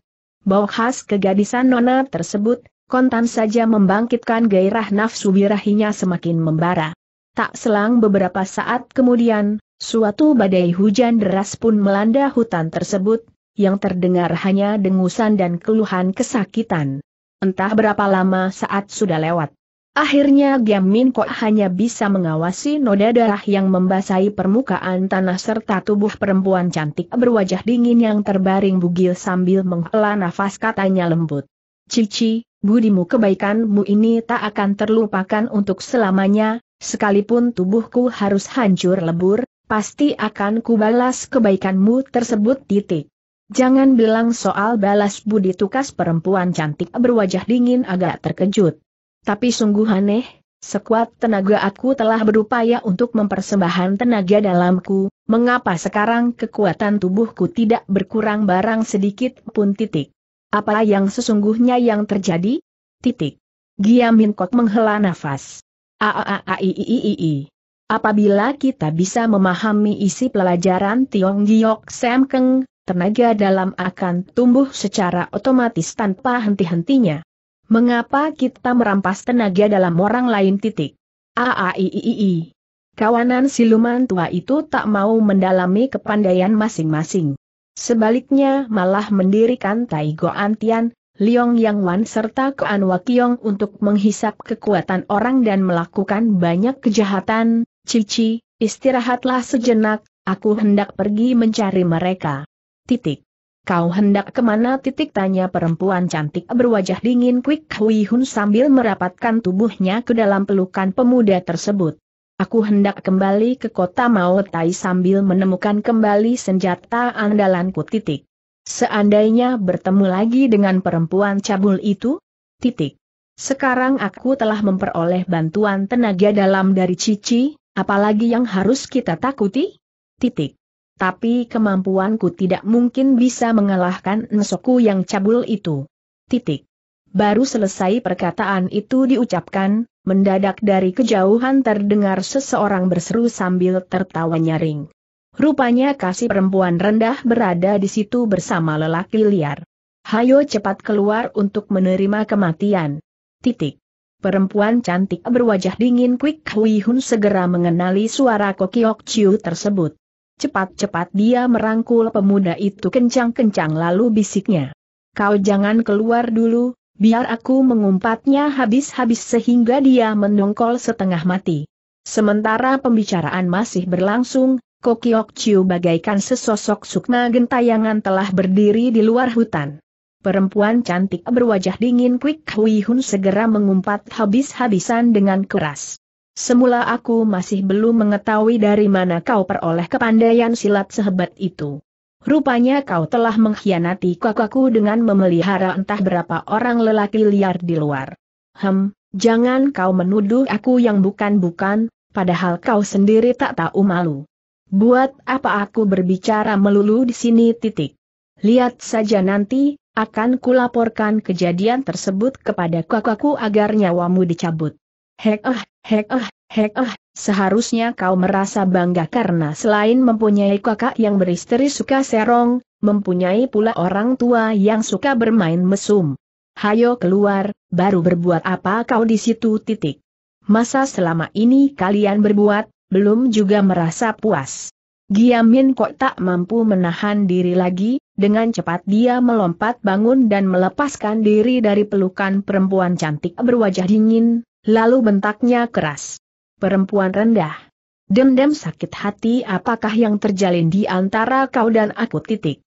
Bau khas kegadisan nona tersebut, kontan saja membangkitkan gairah nafsu birahinya semakin membara. Tak selang beberapa saat kemudian, suatu badai hujan deras pun melanda hutan tersebut, yang terdengar hanya dengusan dan keluhan kesakitan. Entah berapa lama saat sudah lewat. Akhirnya Giam Min Kok hanya bisa mengawasi noda darah yang membasahi permukaan tanah serta tubuh perempuan cantik berwajah dingin yang terbaring bugil sambil menghela nafas katanya lembut. Cici, budimu kebaikanmu ini tak akan terlupakan untuk selamanya, sekalipun tubuhku harus hancur lebur, pasti akan kubalas kebaikanmu tersebut titik. Jangan bilang soal balas budi tukas perempuan cantik berwajah dingin agak terkejut. Tapi sungguh aneh, sekuat tenaga aku telah berupaya untuk mempersembahan tenaga dalamku, mengapa sekarang kekuatan tubuhku tidak berkurang barang sedikit pun titik. Apa yang sesungguhnya yang terjadi? Titik. Giam Kok menghela nafas. Aaaaiiii. Apabila kita bisa memahami isi pelajaran Tiong Giok Sam Keng, tenaga dalam akan tumbuh secara otomatis tanpa henti-hentinya. Mengapa kita merampas tenaga dalam orang lain titik? Aaaaiiii. Kawanan siluman tua itu tak mau mendalami kepandaian masing-masing. Sebaliknya malah mendirikan Tai Antian, Tian, Liong Yang Wan serta Kuan Wakiong untuk menghisap kekuatan orang dan melakukan banyak kejahatan, Cici, istirahatlah sejenak, aku hendak pergi mencari mereka. Titik. Kau hendak kemana titik tanya perempuan cantik berwajah dingin Quick Hui Hun sambil merapatkan tubuhnya ke dalam pelukan pemuda tersebut. Aku hendak kembali ke kota Maotai sambil menemukan kembali senjata andalanku titik. Seandainya bertemu lagi dengan perempuan cabul itu? Titik. Sekarang aku telah memperoleh bantuan tenaga dalam dari Cici, apalagi yang harus kita takuti? Titik. Tapi kemampuanku tidak mungkin bisa mengalahkan Nesoku yang cabul itu. Titik. Baru selesai perkataan itu diucapkan, mendadak dari kejauhan terdengar seseorang berseru sambil tertawa nyaring. Rupanya kasih perempuan rendah berada di situ bersama lelaki liar. Hayo cepat keluar untuk menerima kematian. Titik. Perempuan cantik berwajah dingin Quick Hui Hun segera mengenali suara Kokiok Chiu tersebut. Cepat-cepat dia merangkul pemuda itu kencang-kencang lalu bisiknya. Kau jangan keluar dulu, Biar aku mengumpatnya habis-habis sehingga dia mendongkol setengah mati. Sementara pembicaraan masih berlangsung, Kokiok Chiu bagaikan sesosok sukma gentayangan telah berdiri di luar hutan. Perempuan cantik berwajah dingin Quick Hui Hun segera mengumpat habis-habisan dengan keras. Semula aku masih belum mengetahui dari mana kau peroleh kepandaian silat sehebat itu. Rupanya kau telah mengkhianati kakakku dengan memelihara entah berapa orang lelaki liar di luar. Hem, jangan kau menuduh aku yang bukan-bukan, padahal kau sendiri tak tahu malu. Buat apa aku berbicara melulu di sini titik. Lihat saja nanti, akan kulaporkan kejadian tersebut kepada kakakku agar nyawamu dicabut. Hek eh, hek eh, hek eh, Seharusnya kau merasa bangga karena selain mempunyai kakak yang beristeri suka serong, mempunyai pula orang tua yang suka bermain mesum. Hayo keluar, baru berbuat apa kau di situ titik. Masa selama ini kalian berbuat, belum juga merasa puas. Giamin kok tak mampu menahan diri lagi, dengan cepat dia melompat bangun dan melepaskan diri dari pelukan perempuan cantik berwajah dingin, lalu bentaknya keras perempuan rendah. Dendam sakit hati apakah yang terjalin di antara kau dan aku titik.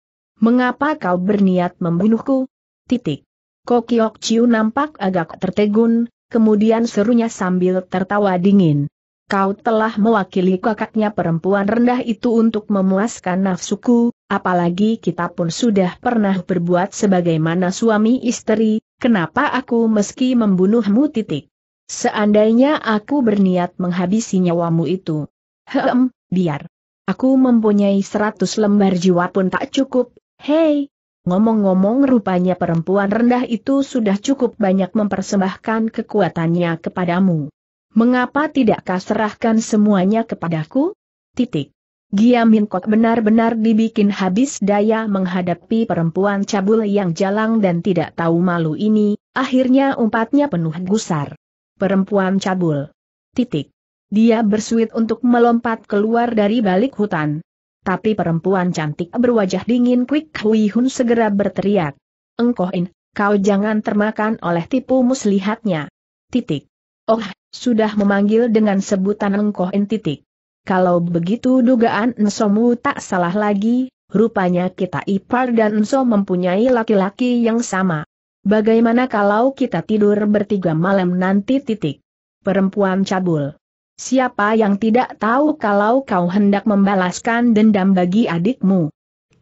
Mengapa kau berniat membunuhku? Titik. Kokiok Chiu nampak agak tertegun, kemudian serunya sambil tertawa dingin. Kau telah mewakili kakaknya perempuan rendah itu untuk memuaskan nafsuku, apalagi kita pun sudah pernah berbuat sebagaimana suami istri, kenapa aku meski membunuhmu titik. Seandainya aku berniat menghabisi nyawamu itu. Hem, biar. Aku mempunyai seratus lembar jiwa pun tak cukup, hei. Ngomong-ngomong rupanya perempuan rendah itu sudah cukup banyak mempersembahkan kekuatannya kepadamu. Mengapa tidakkah serahkan semuanya kepadaku? Titik. Giamin Kok benar-benar dibikin habis daya menghadapi perempuan cabul yang jalang dan tidak tahu malu ini, akhirnya umpatnya penuh gusar perempuan cabul. Titik. Dia bersuit untuk melompat keluar dari balik hutan. Tapi perempuan cantik berwajah dingin Quick Hui Hun segera berteriak. Engkohin, kau jangan termakan oleh tipu muslihatnya. Titik. Oh, sudah memanggil dengan sebutan Engkohin titik. Kalau begitu dugaan Nsomu tak salah lagi, rupanya kita Ipar dan Nso mempunyai laki-laki yang sama. Bagaimana kalau kita tidur bertiga malam nanti titik? Perempuan cabul. Siapa yang tidak tahu kalau kau hendak membalaskan dendam bagi adikmu?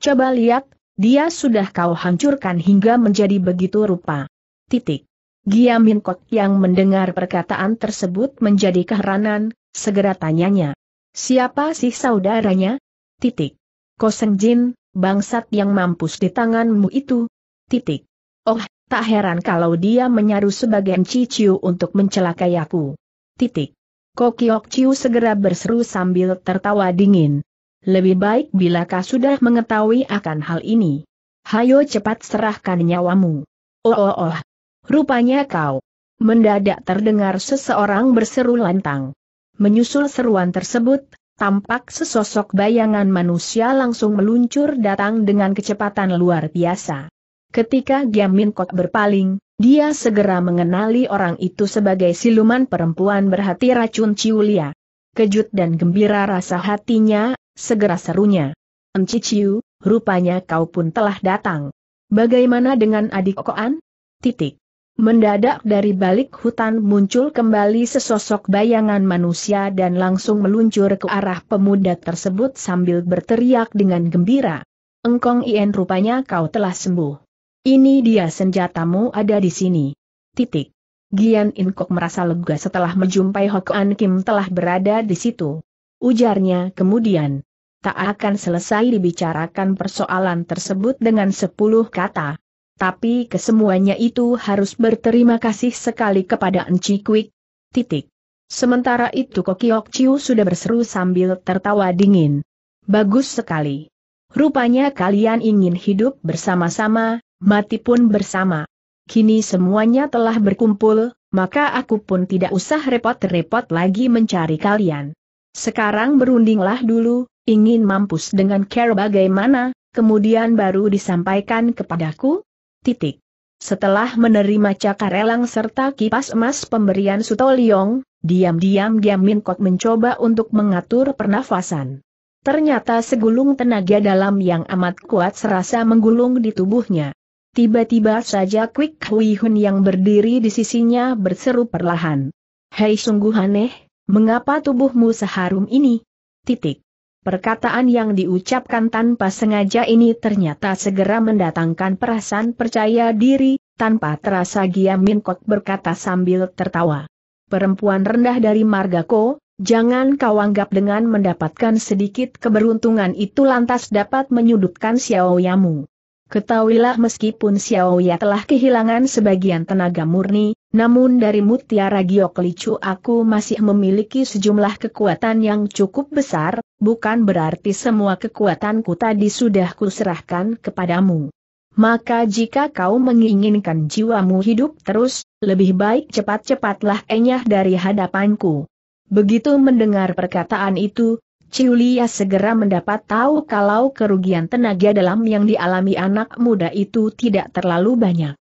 Coba lihat, dia sudah kau hancurkan hingga menjadi begitu rupa. Titik. Giamin kok yang mendengar perkataan tersebut menjadi keheranan, segera tanyanya. Siapa sih saudaranya? Titik. Koseng Jin, bangsat yang mampus di tanganmu itu. Titik. Oh, Tak heran kalau dia menyaru sebagian Ciciu untuk mencelakai aku. Titik. Kokiok Ciu segera berseru sambil tertawa dingin. Lebih baik bila kau sudah mengetahui akan hal ini. Hayo cepat serahkan nyawamu. Oh oh oh. Rupanya kau. Mendadak terdengar seseorang berseru lantang. Menyusul seruan tersebut, tampak sesosok bayangan manusia langsung meluncur datang dengan kecepatan luar biasa. Ketika Giamin Kok berpaling, dia segera mengenali orang itu sebagai siluman perempuan berhati racun Ciulia. Kejut dan gembira rasa hatinya, segera serunya. Ciu, rupanya kau pun telah datang. Bagaimana dengan adik koan? Titik. Mendadak dari balik hutan muncul kembali sesosok bayangan manusia dan langsung meluncur ke arah pemuda tersebut sambil berteriak dengan gembira. Engkong Ien rupanya kau telah sembuh. Ini dia senjatamu ada di sini. Titik. Gian Inkok merasa lega setelah menjumpai Hokan Kim telah berada di situ. Ujarnya kemudian. Tak akan selesai dibicarakan persoalan tersebut dengan sepuluh kata. Tapi kesemuanya itu harus berterima kasih sekali kepada Enci Kwik. Titik. Sementara itu Kokiok Chiu sudah berseru sambil tertawa dingin. Bagus sekali. Rupanya kalian ingin hidup bersama-sama, mati pun bersama. Kini semuanya telah berkumpul, maka aku pun tidak usah repot-repot lagi mencari kalian. Sekarang berundinglah dulu, ingin mampus dengan care bagaimana, kemudian baru disampaikan kepadaku? Titik. Setelah menerima cakarelang serta kipas emas pemberian Suto Liong, diam-diam Min kot mencoba untuk mengatur pernafasan. Ternyata segulung tenaga dalam yang amat kuat serasa menggulung di tubuhnya. Tiba-tiba saja Quick Hui Hun yang berdiri di sisinya berseru perlahan. Hei sungguh aneh, mengapa tubuhmu seharum ini? Titik. Perkataan yang diucapkan tanpa sengaja ini ternyata segera mendatangkan perasaan percaya diri, tanpa terasa Min Kok berkata sambil tertawa. Perempuan rendah dari Margako, jangan kau anggap dengan mendapatkan sedikit keberuntungan itu lantas dapat menyudutkan Xiao Yamu. Ketahuilah meskipun Xiaoya telah kehilangan sebagian tenaga murni, namun dari mutiara giok licu aku masih memiliki sejumlah kekuatan yang cukup besar, bukan berarti semua kekuatanku tadi sudah kuserahkan kepadamu. Maka jika kau menginginkan jiwamu hidup terus, lebih baik cepat-cepatlah enyah dari hadapanku. Begitu mendengar perkataan itu, Ciulia segera mendapat tahu kalau kerugian tenaga dalam yang dialami anak muda itu tidak terlalu banyak.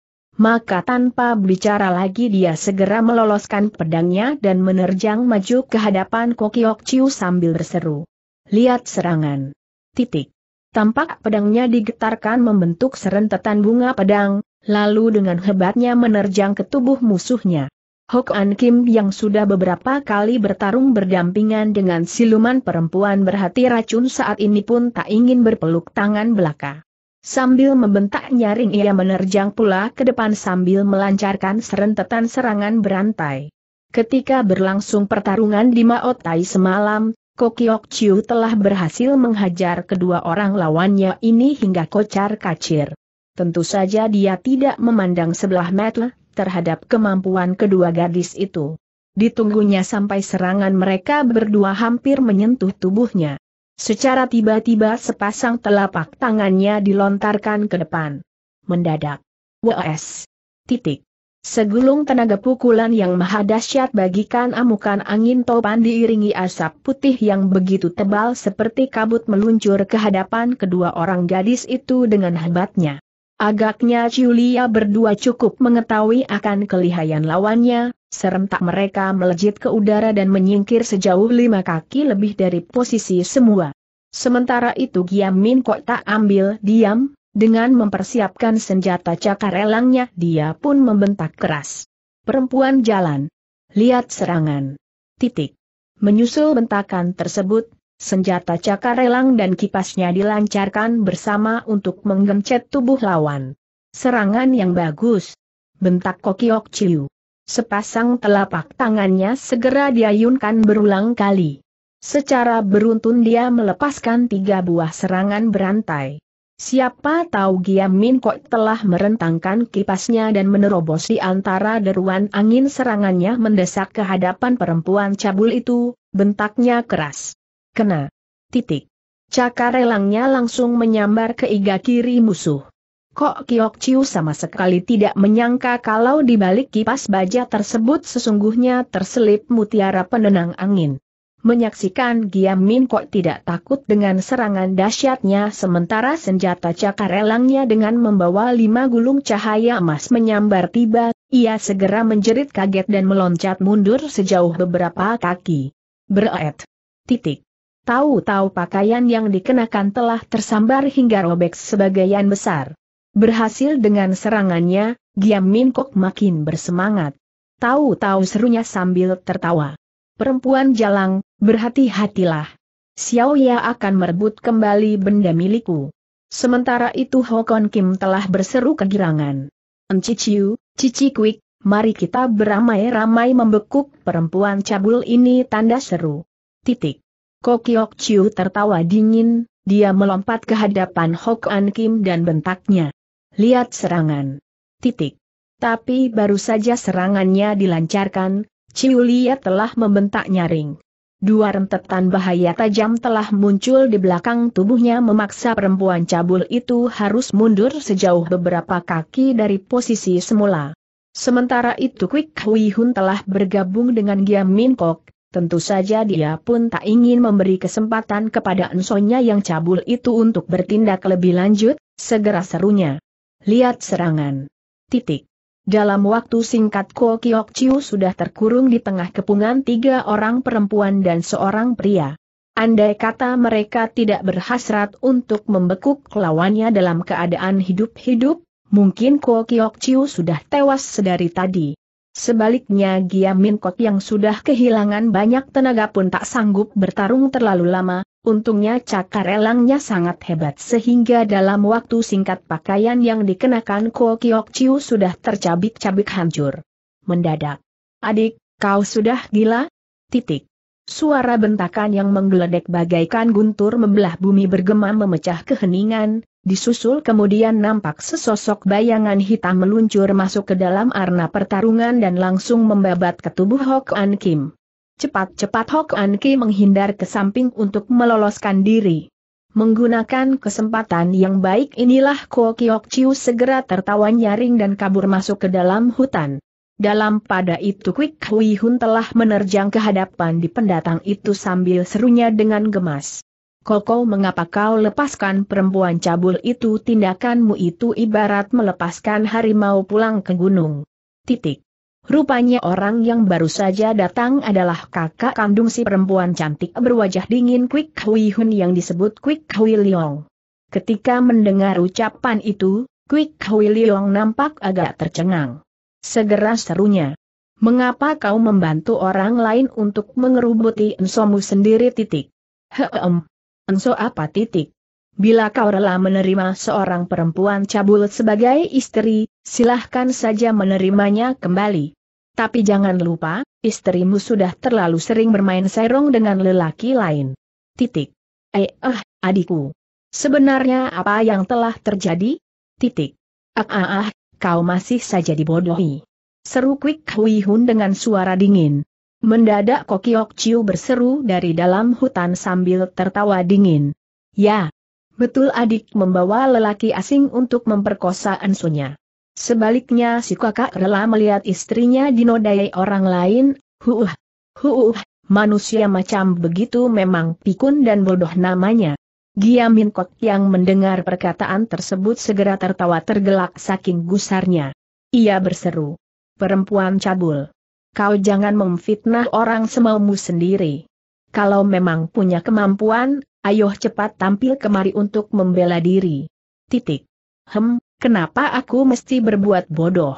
Maka tanpa bicara lagi dia segera meloloskan pedangnya dan menerjang maju ke hadapan Kokiok Ciu sambil berseru. Lihat serangan. Titik. Tampak pedangnya digetarkan membentuk serentetan bunga pedang, lalu dengan hebatnya menerjang ke tubuh musuhnya. Hok An Kim yang sudah beberapa kali bertarung berdampingan dengan siluman perempuan berhati racun saat ini pun tak ingin berpeluk tangan belaka. Sambil membentak nyaring ia menerjang pula ke depan sambil melancarkan serentetan serangan berantai. Ketika berlangsung pertarungan di Maotai semalam, Kokiok Chiu telah berhasil menghajar kedua orang lawannya ini hingga kocar kacir. Tentu saja dia tidak memandang sebelah mata, terhadap kemampuan kedua gadis itu. Ditunggunya sampai serangan mereka berdua hampir menyentuh tubuhnya. Secara tiba-tiba sepasang telapak tangannya dilontarkan ke depan. Mendadak. WS. Titik. Segulung tenaga pukulan yang maha dahsyat bagikan amukan angin topan diiringi asap putih yang begitu tebal seperti kabut meluncur ke hadapan kedua orang gadis itu dengan hebatnya. Agaknya Julia berdua cukup mengetahui akan kelihaian lawannya, serentak mereka melejit ke udara dan menyingkir sejauh lima kaki lebih dari posisi semua. Sementara itu Giamin kok tak ambil diam, dengan mempersiapkan senjata cakar elangnya dia pun membentak keras. Perempuan jalan. Lihat serangan. Titik. Menyusul bentakan tersebut, Senjata cakar elang dan kipasnya dilancarkan bersama untuk menggencet tubuh lawan. Serangan yang bagus. Bentak Kokiok Chiu. Sepasang telapak tangannya segera diayunkan berulang kali. Secara beruntun dia melepaskan tiga buah serangan berantai. Siapa tahu Giam Min Kok telah merentangkan kipasnya dan menerobos di antara deruan angin serangannya mendesak ke hadapan perempuan cabul itu, bentaknya keras. Kena. Titik. Cakar elangnya langsung menyambar ke iga kiri musuh. Kok Kiok Chiu sama sekali tidak menyangka kalau di balik kipas baja tersebut sesungguhnya terselip mutiara penenang angin. Menyaksikan Giam Min Kok tidak takut dengan serangan dahsyatnya sementara senjata cakar elangnya dengan membawa lima gulung cahaya emas menyambar tiba, ia segera menjerit kaget dan meloncat mundur sejauh beberapa kaki. Beret. Titik. Tahu-tahu pakaian yang dikenakan telah tersambar hingga robek sebagian besar. Berhasil dengan serangannya, Giam Min Kok makin bersemangat. Tahu-tahu serunya sambil tertawa. Perempuan jalang, berhati-hatilah. Xiao Ya akan merebut kembali benda milikku. Sementara itu Hokon Kim telah berseru kegirangan. Enciciu, Cici Quick, mari kita beramai-ramai membekuk perempuan cabul ini tanda seru. Titik. Kokiok Chiu tertawa dingin, dia melompat ke hadapan Hok An Kim dan bentaknya. Lihat serangan. Titik. Tapi baru saja serangannya dilancarkan, Chiu Lia telah membentak nyaring. Dua rentetan bahaya tajam telah muncul di belakang tubuhnya memaksa perempuan cabul itu harus mundur sejauh beberapa kaki dari posisi semula. Sementara itu Quick Hui Hun telah bergabung dengan Giam Min Kok, Tentu saja dia pun tak ingin memberi kesempatan kepada ensonya yang cabul itu untuk bertindak lebih lanjut, segera serunya. Lihat serangan. Titik. Dalam waktu singkat Ko Kiyok Chiu sudah terkurung di tengah kepungan tiga orang perempuan dan seorang pria. Andai kata mereka tidak berhasrat untuk membekuk lawannya dalam keadaan hidup-hidup, mungkin Ko Kiyok Chiu sudah tewas sedari tadi. Sebaliknya Giamin Kot yang sudah kehilangan banyak tenaga pun tak sanggup bertarung terlalu lama, untungnya cakar elangnya sangat hebat sehingga dalam waktu singkat pakaian yang dikenakan Ko Kiyok Chiu sudah tercabik-cabik hancur. Mendadak. Adik, kau sudah gila? Titik. Suara bentakan yang menggeledek bagaikan guntur membelah bumi bergema memecah keheningan, disusul kemudian nampak sesosok bayangan hitam meluncur masuk ke dalam arena pertarungan dan langsung membabat ke tubuh Hok An Kim. Cepat-cepat Hok An Kim menghindar ke samping untuk meloloskan diri. Menggunakan kesempatan yang baik inilah Ko Kiok Chiu segera tertawa nyaring dan kabur masuk ke dalam hutan. Dalam pada itu Kwik Hui Hun telah menerjang ke hadapan di pendatang itu sambil serunya dengan gemas. Koko mengapa kau lepaskan perempuan cabul itu tindakanmu itu ibarat melepaskan harimau pulang ke gunung. Titik. Rupanya orang yang baru saja datang adalah kakak kandung si perempuan cantik berwajah dingin Kwik Hui Hun yang disebut Kwik Hui Leong. Ketika mendengar ucapan itu, Kwik Hui Leong nampak agak tercengang. Segera serunya. Mengapa kau membantu orang lain untuk mengerubuti ensomu sendiri titik? Heem. Enso apa titik? Bila kau rela menerima seorang perempuan cabul sebagai istri, silahkan saja menerimanya kembali. Tapi jangan lupa, istrimu sudah terlalu sering bermain serong dengan lelaki lain. Titik. Eh, ah, adikku. Sebenarnya apa yang telah terjadi? Titik. Ah, ah, ah kau masih saja dibodohi. Seru Kwik Hui Hun dengan suara dingin. Mendadak Kokiok Chiu berseru dari dalam hutan sambil tertawa dingin. Ya, betul adik membawa lelaki asing untuk memperkosa ensunya. Sebaliknya si kakak rela melihat istrinya dinodai orang lain, huuh, huuh, manusia macam begitu memang pikun dan bodoh namanya. Giamin Kot yang mendengar perkataan tersebut segera tertawa tergelak saking gusarnya. Ia berseru. Perempuan cabul. Kau jangan memfitnah orang semaumu sendiri. Kalau memang punya kemampuan, ayo cepat tampil kemari untuk membela diri. Titik. Hem, kenapa aku mesti berbuat bodoh?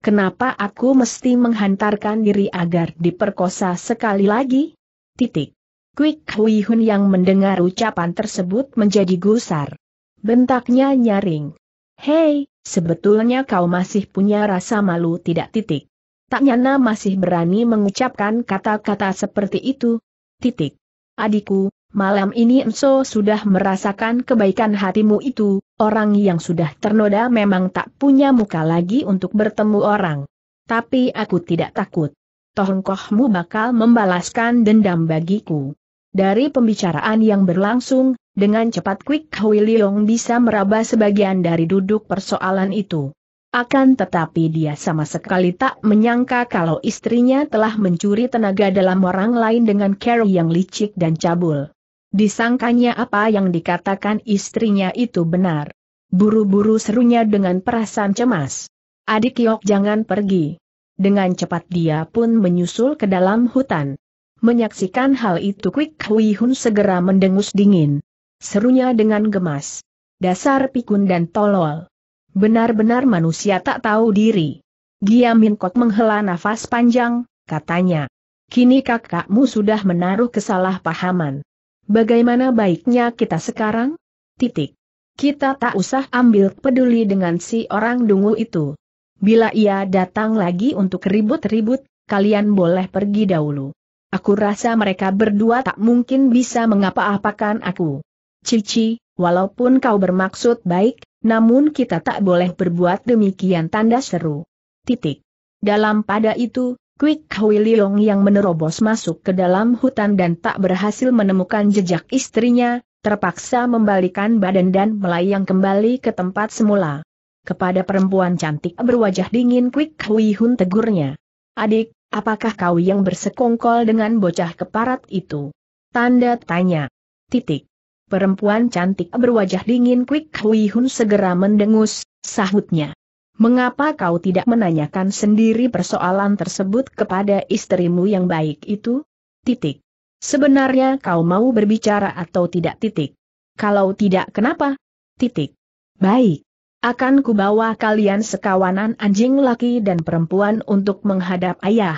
Kenapa aku mesti menghantarkan diri agar diperkosa sekali lagi? Titik. Quick Hui Hun yang mendengar ucapan tersebut menjadi gusar. Bentaknya nyaring. Hei, sebetulnya kau masih punya rasa malu tidak titik. Tak nyana masih berani mengucapkan kata-kata seperti itu. Titik. Adikku, malam ini Enso sudah merasakan kebaikan hatimu itu, orang yang sudah ternoda memang tak punya muka lagi untuk bertemu orang. Tapi aku tidak takut Tohengkohmu bakal membalaskan dendam bagiku. Dari pembicaraan yang berlangsung, dengan cepat Quick Hui Leong bisa meraba sebagian dari duduk persoalan itu. Akan tetapi dia sama sekali tak menyangka kalau istrinya telah mencuri tenaga dalam orang lain dengan cara yang licik dan cabul. Disangkanya apa yang dikatakan istrinya itu benar. Buru-buru serunya dengan perasaan cemas. Adik Yok jangan pergi. Dengan cepat dia pun menyusul ke dalam hutan. Menyaksikan hal itu Kwik Hui Hun segera mendengus dingin. Serunya dengan gemas. Dasar pikun dan tolol. Benar-benar manusia tak tahu diri. Giamin kok menghela nafas panjang, katanya. Kini kakakmu sudah menaruh kesalahpahaman. Bagaimana baiknya kita sekarang? Titik. Kita tak usah ambil peduli dengan si orang dungu itu. Bila ia datang lagi untuk ribut-ribut, kalian boleh pergi dahulu. Aku rasa mereka berdua tak mungkin bisa mengapa-apakan aku. Cici, walaupun kau bermaksud baik, namun kita tak boleh berbuat demikian tanda seru. Titik. Dalam pada itu, Quick Hui Leong yang menerobos masuk ke dalam hutan dan tak berhasil menemukan jejak istrinya, terpaksa membalikan badan dan melayang kembali ke tempat semula. Kepada perempuan cantik berwajah dingin Quick Hui Hun tegurnya. Adik, apakah kau yang bersekongkol dengan bocah keparat itu? Tanda tanya. Titik. Perempuan cantik berwajah dingin Kwik Hui Hun segera mendengus, sahutnya. Mengapa kau tidak menanyakan sendiri persoalan tersebut kepada istrimu yang baik itu? Titik. Sebenarnya kau mau berbicara atau tidak titik? Kalau tidak kenapa? Titik. Baik. Akan kubawa kalian sekawanan anjing laki dan perempuan untuk menghadap ayah.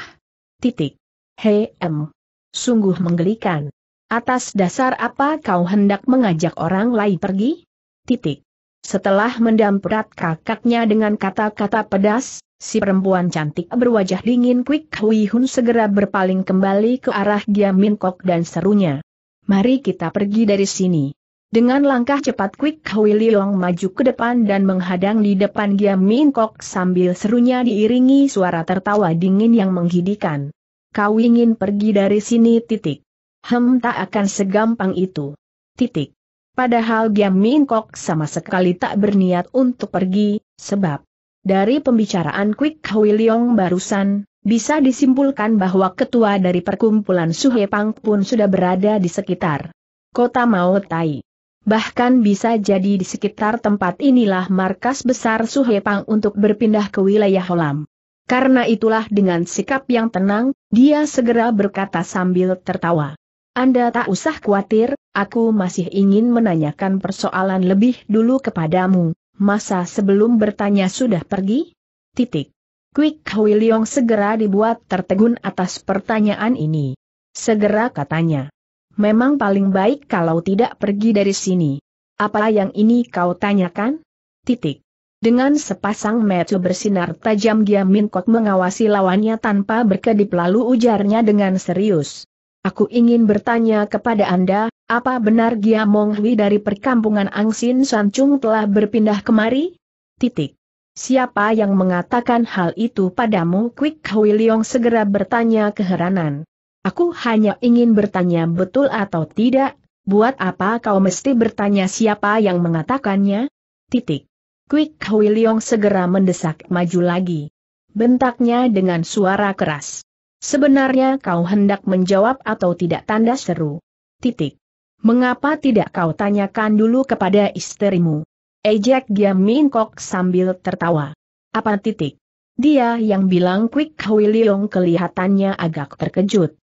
Titik. Hei em. Sungguh menggelikan. Atas dasar apa kau hendak mengajak orang lain pergi? Titik. Setelah mendamprat kakaknya dengan kata-kata pedas, si perempuan cantik berwajah dingin Quick Hui Hun segera berpaling kembali ke arah Giamin Kok dan serunya. Mari kita pergi dari sini. Dengan langkah cepat Quick Hui Liong maju ke depan dan menghadang di depan Giam Min Kok sambil serunya diiringi suara tertawa dingin yang menghidikan. Kau ingin pergi dari sini titik. Hem tak akan segampang itu. Titik. Padahal Giam Min Kok sama sekali tak berniat untuk pergi, sebab dari pembicaraan Quick Hui Liong barusan, bisa disimpulkan bahwa ketua dari perkumpulan Suhe Pang pun sudah berada di sekitar kota Mao Tai bahkan bisa jadi di sekitar tempat inilah markas besar Suhepang untuk berpindah ke wilayah Holam. Karena itulah dengan sikap yang tenang, dia segera berkata sambil tertawa. Anda tak usah khawatir, aku masih ingin menanyakan persoalan lebih dulu kepadamu, masa sebelum bertanya sudah pergi? Titik. Quick Hui Leong segera dibuat tertegun atas pertanyaan ini. Segera katanya memang paling baik kalau tidak pergi dari sini. Apa yang ini kau tanyakan? Titik. Dengan sepasang mata bersinar tajam Giamin Kok mengawasi lawannya tanpa berkedip lalu ujarnya dengan serius. Aku ingin bertanya kepada Anda, apa benar Mong Hui dari perkampungan Angsin Sancung telah berpindah kemari? Titik. Siapa yang mengatakan hal itu padamu? Quick Hui Leong segera bertanya keheranan. Aku hanya ingin bertanya betul atau tidak, buat apa kau mesti bertanya siapa yang mengatakannya? Titik. Quick Hui Leong segera mendesak maju lagi. Bentaknya dengan suara keras. Sebenarnya kau hendak menjawab atau tidak tanda seru. Titik. Mengapa tidak kau tanyakan dulu kepada istrimu? Ejek dia mingkok sambil tertawa. Apa titik? Dia yang bilang Quick Hui Leong kelihatannya agak terkejut.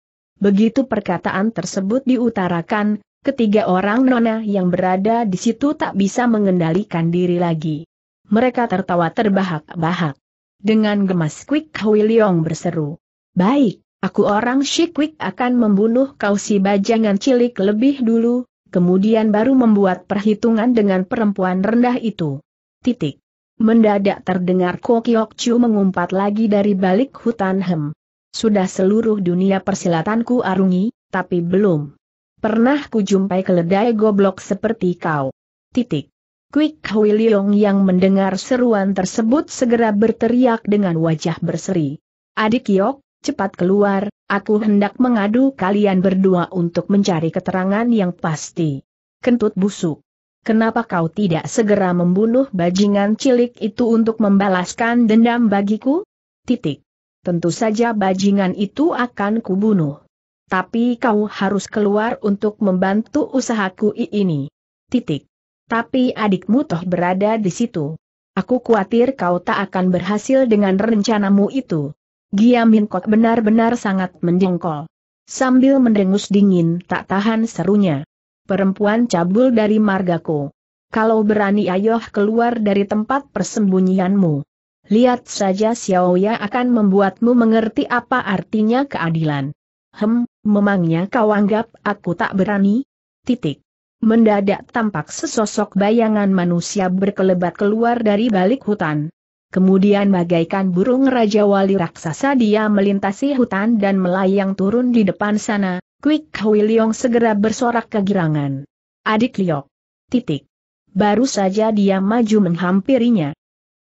Begitu perkataan tersebut diutarakan, ketiga orang nona yang berada di situ tak bisa mengendalikan diri lagi. Mereka tertawa terbahak-bahak. Dengan gemas Quick Hui Leong berseru. Baik, aku orang Shikwik akan membunuh kau si bajangan cilik lebih dulu, kemudian baru membuat perhitungan dengan perempuan rendah itu. Titik. Mendadak terdengar Kokiok Chu mengumpat lagi dari balik hutan hem. Sudah seluruh dunia persilatanku arungi, tapi belum. Pernah kujumpai keledai goblok seperti kau. Titik. Quick Hui Leong yang mendengar seruan tersebut segera berteriak dengan wajah berseri. Adik Yok, cepat keluar, aku hendak mengadu kalian berdua untuk mencari keterangan yang pasti. Kentut busuk. Kenapa kau tidak segera membunuh bajingan cilik itu untuk membalaskan dendam bagiku? Titik tentu saja bajingan itu akan kubunuh. Tapi kau harus keluar untuk membantu usahaku ini. Titik. Tapi adikmu toh berada di situ. Aku khawatir kau tak akan berhasil dengan rencanamu itu. Giamin kok benar-benar sangat mendengkol. Sambil mendengus dingin tak tahan serunya. Perempuan cabul dari margaku. Kalau berani ayoh keluar dari tempat persembunyianmu. Lihat saja Xiaoya akan membuatmu mengerti apa artinya keadilan. Hem, memangnya kau anggap aku tak berani? Titik. Mendadak tampak sesosok bayangan manusia berkelebat keluar dari balik hutan. Kemudian bagaikan burung Raja Wali Raksasa dia melintasi hutan dan melayang turun di depan sana, Quick Hui Leong segera bersorak kegirangan. Adik Liok. Titik. Baru saja dia maju menghampirinya.